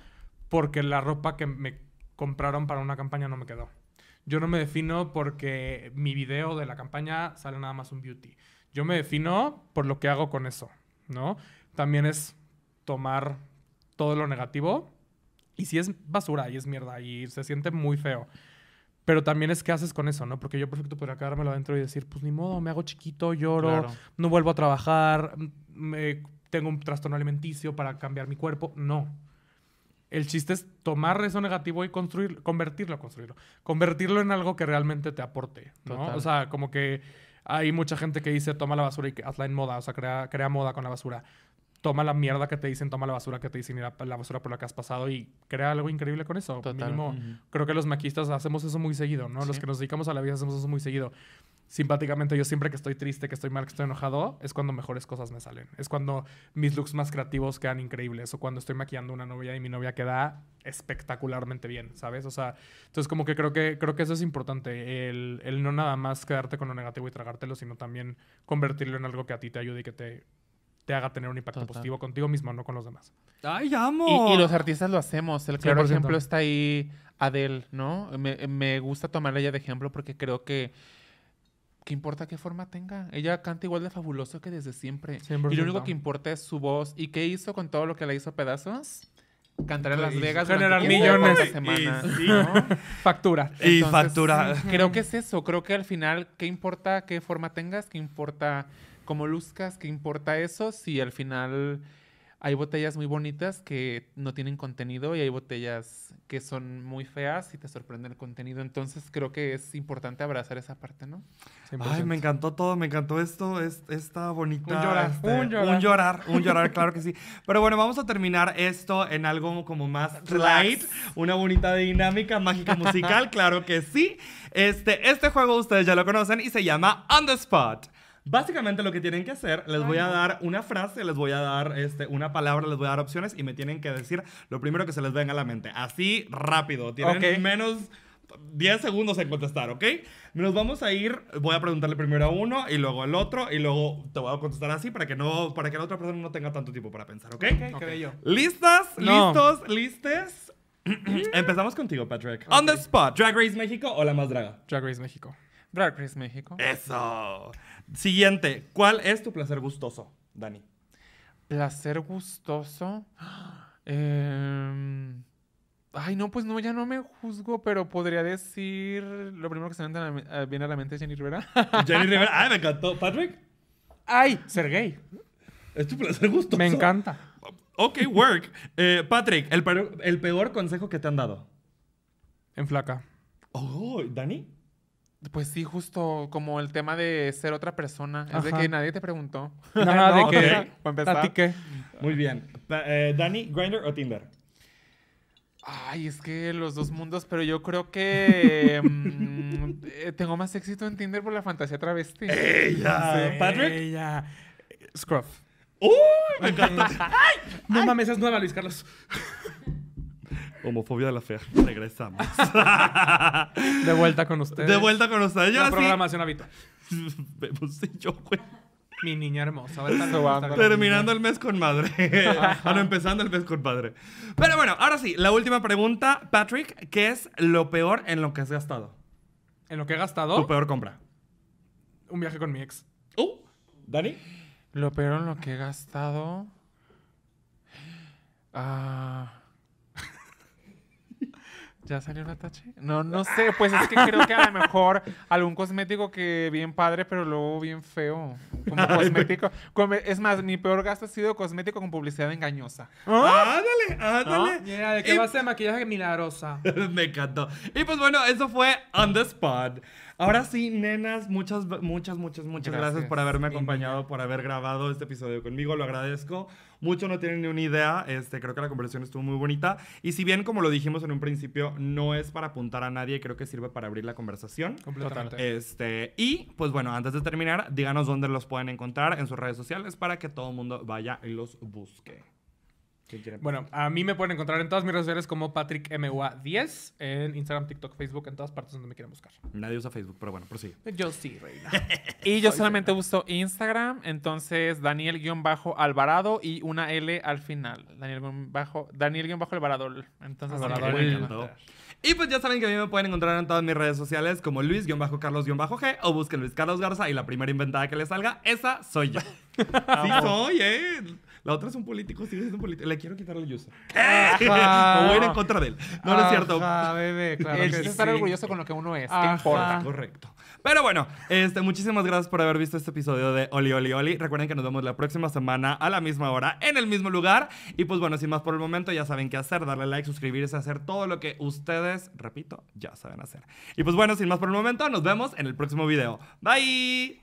porque la ropa que me compraron para una campaña no me quedó. Yo no me defino porque mi video de la campaña sale nada más un beauty. Yo me defino por lo que hago con eso, ¿no? También es tomar todo lo negativo y si es basura y es mierda y se siente muy feo. Pero también es qué haces con eso, ¿no? Porque yo perfecto podría quedármelo adentro y decir, pues ni modo, me hago chiquito, lloro, no vuelvo a trabajar, me, tengo un trastorno alimenticio para cambiar mi cuerpo. No. El chiste es tomar eso negativo y construir, convertirlo, construirlo, convertirlo en algo que realmente te aporte, ¿no? O sea, como que hay mucha gente que dice, toma la basura y hazla en moda, o sea, crea, crea moda con la basura toma la mierda que te dicen, toma la basura que te dicen y la, basura por la que has pasado y crea algo increíble con eso. Total. creo que los maquistas hacemos eso muy seguido, ¿no? Los que nos dedicamos a la vida hacemos eso muy seguido. Simpáticamente, yo siempre que estoy triste, que estoy mal, que estoy enojado, es cuando mejores cosas me salen. Es cuando mis looks más creativos quedan increíbles o cuando estoy maquillando una novia y mi novia queda espectacularmente bien, ¿sabes? O sea, entonces como que creo que, creo que eso es importante, el, el no nada más quedarte con lo negativo y tragártelo, sino también convertirlo en algo que a ti te ayude y que te te haga tener un impacto positivo contigo mismo, no con los demás. ¡Ay, amo! Y, los artistas lo hacemos. El que, por ejemplo está ahí Adele, ¿no? Me, me gusta tomarla ella de ejemplo porque creo que ¿qué importa qué forma tenga? Ella canta igual de fabuloso que desde siempre. Y lo único que importa es su voz. ¿Y qué hizo con todo lo que le hizo pedazos? Cantar en Las Vegas. Generar millones. de semanas, y, [laughs] Factura. Y factura. Creo que es eso. Creo que al final, ¿qué importa qué forma tengas? ¿Qué importa como luzcas, ¿qué importa eso? Si al final hay botellas muy bonitas que no tienen contenido y hay botellas que son muy feas y te sorprende el contenido. Entonces creo que es importante abrazar esa parte, ¿no? Ay, me encantó todo, me encantó esto, es, esta bonita... Un llorar, este, un llorar, un llorar. claro que sí. Pero bueno, vamos a terminar esto en algo como más light, una bonita dinámica mágica musical, claro que sí. Este, este juego ustedes ya lo conocen y se llama On The Spot. Básicamente lo que tienen que hacer, les voy a dar una frase, les voy a dar este, una palabra, les voy a dar opciones y me tienen que decir lo primero que se les venga a la mente. Así rápido. Tienen menos 10 segundos en contestar, ¿ok? Nos vamos a ir, voy a preguntarle primero a uno y luego al otro y luego te voy a contestar así para que no para que la otra persona no tenga tanto tiempo para pensar, ¿ok? okay, yo ¿Listas? ¿Listos? ¿Listes? [clears throat] Empezamos contigo, Patrick. On the spot, Drag Race México o la más draga? Drag Race México. Drag Chris, México. Eso. Siguiente, ¿cuál es tu placer gustoso, Dani? Placer gustoso. [gasps] Em, ay, no, pues no, ya no me juzgo, pero podría decir. Lo primero que se me viene a la eh, mente es Jenny Rivera. [laughs] Jenny Rivera, ay, ah, me encantó. ¿Patrick? Ay, Sergey. Es tu placer gustoso. Me encanta. Ok, work. Eh, Patrick, el peor, el peor consejo que te han dado. En flaca. Oh, ¿Dani? Pues sí, justo como el tema de ser otra persona. Es de que nadie te preguntó. Nada [laughs] [laughs] de ti Muy bien. Eh, ¿Dani, Grinder o Tinder? Ay, es que los dos mundos, pero yo creo que [laughs] mm, eh, tengo más éxito en Tinder por la fantasía travesti. ¡Ella! ¿Patrick? ¡Ella! Scruff. ¡Uy! Me encanta. No mames, es nueva, Luis Carlos. Homofobia de la fea. [laughs] Regresamos. [laughs] de vuelta con ustedes. De vuelta con ustedes. La programación [laughs] Vemos si yo, güey. Mi niña hermosa. Terminando el mes con madre. bueno, empezando el mes con padre. Pero bueno, ahora sí, la última pregunta, Patrick. ¿Qué es lo peor en lo que has gastado? ¿En lo que he gastado? Tu peor compra. Un viaje con mi ex. ¿Uh? ¿Dani? Lo peor en lo que he gastado. Ah. ¿Ya salió el atache? No, no sé. Pues es que creo que a lo mejor algún cosmético que bien padre, pero luego bien feo. Como cosmético. es más, mi peor gasto ha sido cosmético con publicidad engañosa. ¿Ah? Ah, ándale, ándale. ¿De qué va a ser maquillaje milagrosa? [laughs] Me encantó. Y pues bueno, eso fue On The Spot. Ahora sí, nenas, muchas, muchas, muchas, muchas gracias, por haberme acompañado, por haber grabado este episodio conmigo, lo agradezco. Mucho no tienen ni una idea, este, creo que la conversación estuvo muy bonita. Y si bien, como lo dijimos en un principio, no es para apuntar a nadie, creo que sirve para abrir la conversación. Completamente. Este, y, pues bueno, antes de terminar, díganos dónde los pueden encontrar en sus redes sociales para que todo el mundo vaya y los busque. Bueno, a mí me pueden encontrar en todas mis redes sociales como PatrickMUA10, en Instagram, TikTok, Facebook, en todas partes donde me quieran buscar. Nadie usa Facebook, pero bueno, prosigue. Yo sí, reina. [laughs] y yo solamente uso Instagram, entonces Daniel-Alvarado y una L al final. Daniel-Alvarado. entonces, Alvarado. Y pues ya saben que a mí me pueden encontrar en todas mis redes sociales como Luis-Carlos-G o busquen Luis Carlos Garza y la primera inventada que les salga, esa soy yo. [laughs] sí soy, ¿eh? La otra es un político, sigue siendo un político. Le quiero quitar el user. O ir en contra de él. No, no es cierto. Ah, bebé, claro. que es estar orgulloso con lo que uno es. ¿Qué importa? Correcto. Pero bueno, este, muchísimas gracias por haber visto este episodio de Oli Oli Oli. Recuerden que nos vemos la próxima semana a la misma hora, en el mismo lugar. Y pues bueno, sin más por el momento, ya saben qué hacer. Darle like, suscribirse, hacer todo lo que ustedes, repito, ya saben hacer. Y pues bueno, sin más por el momento, nos vemos en el próximo video. Bye.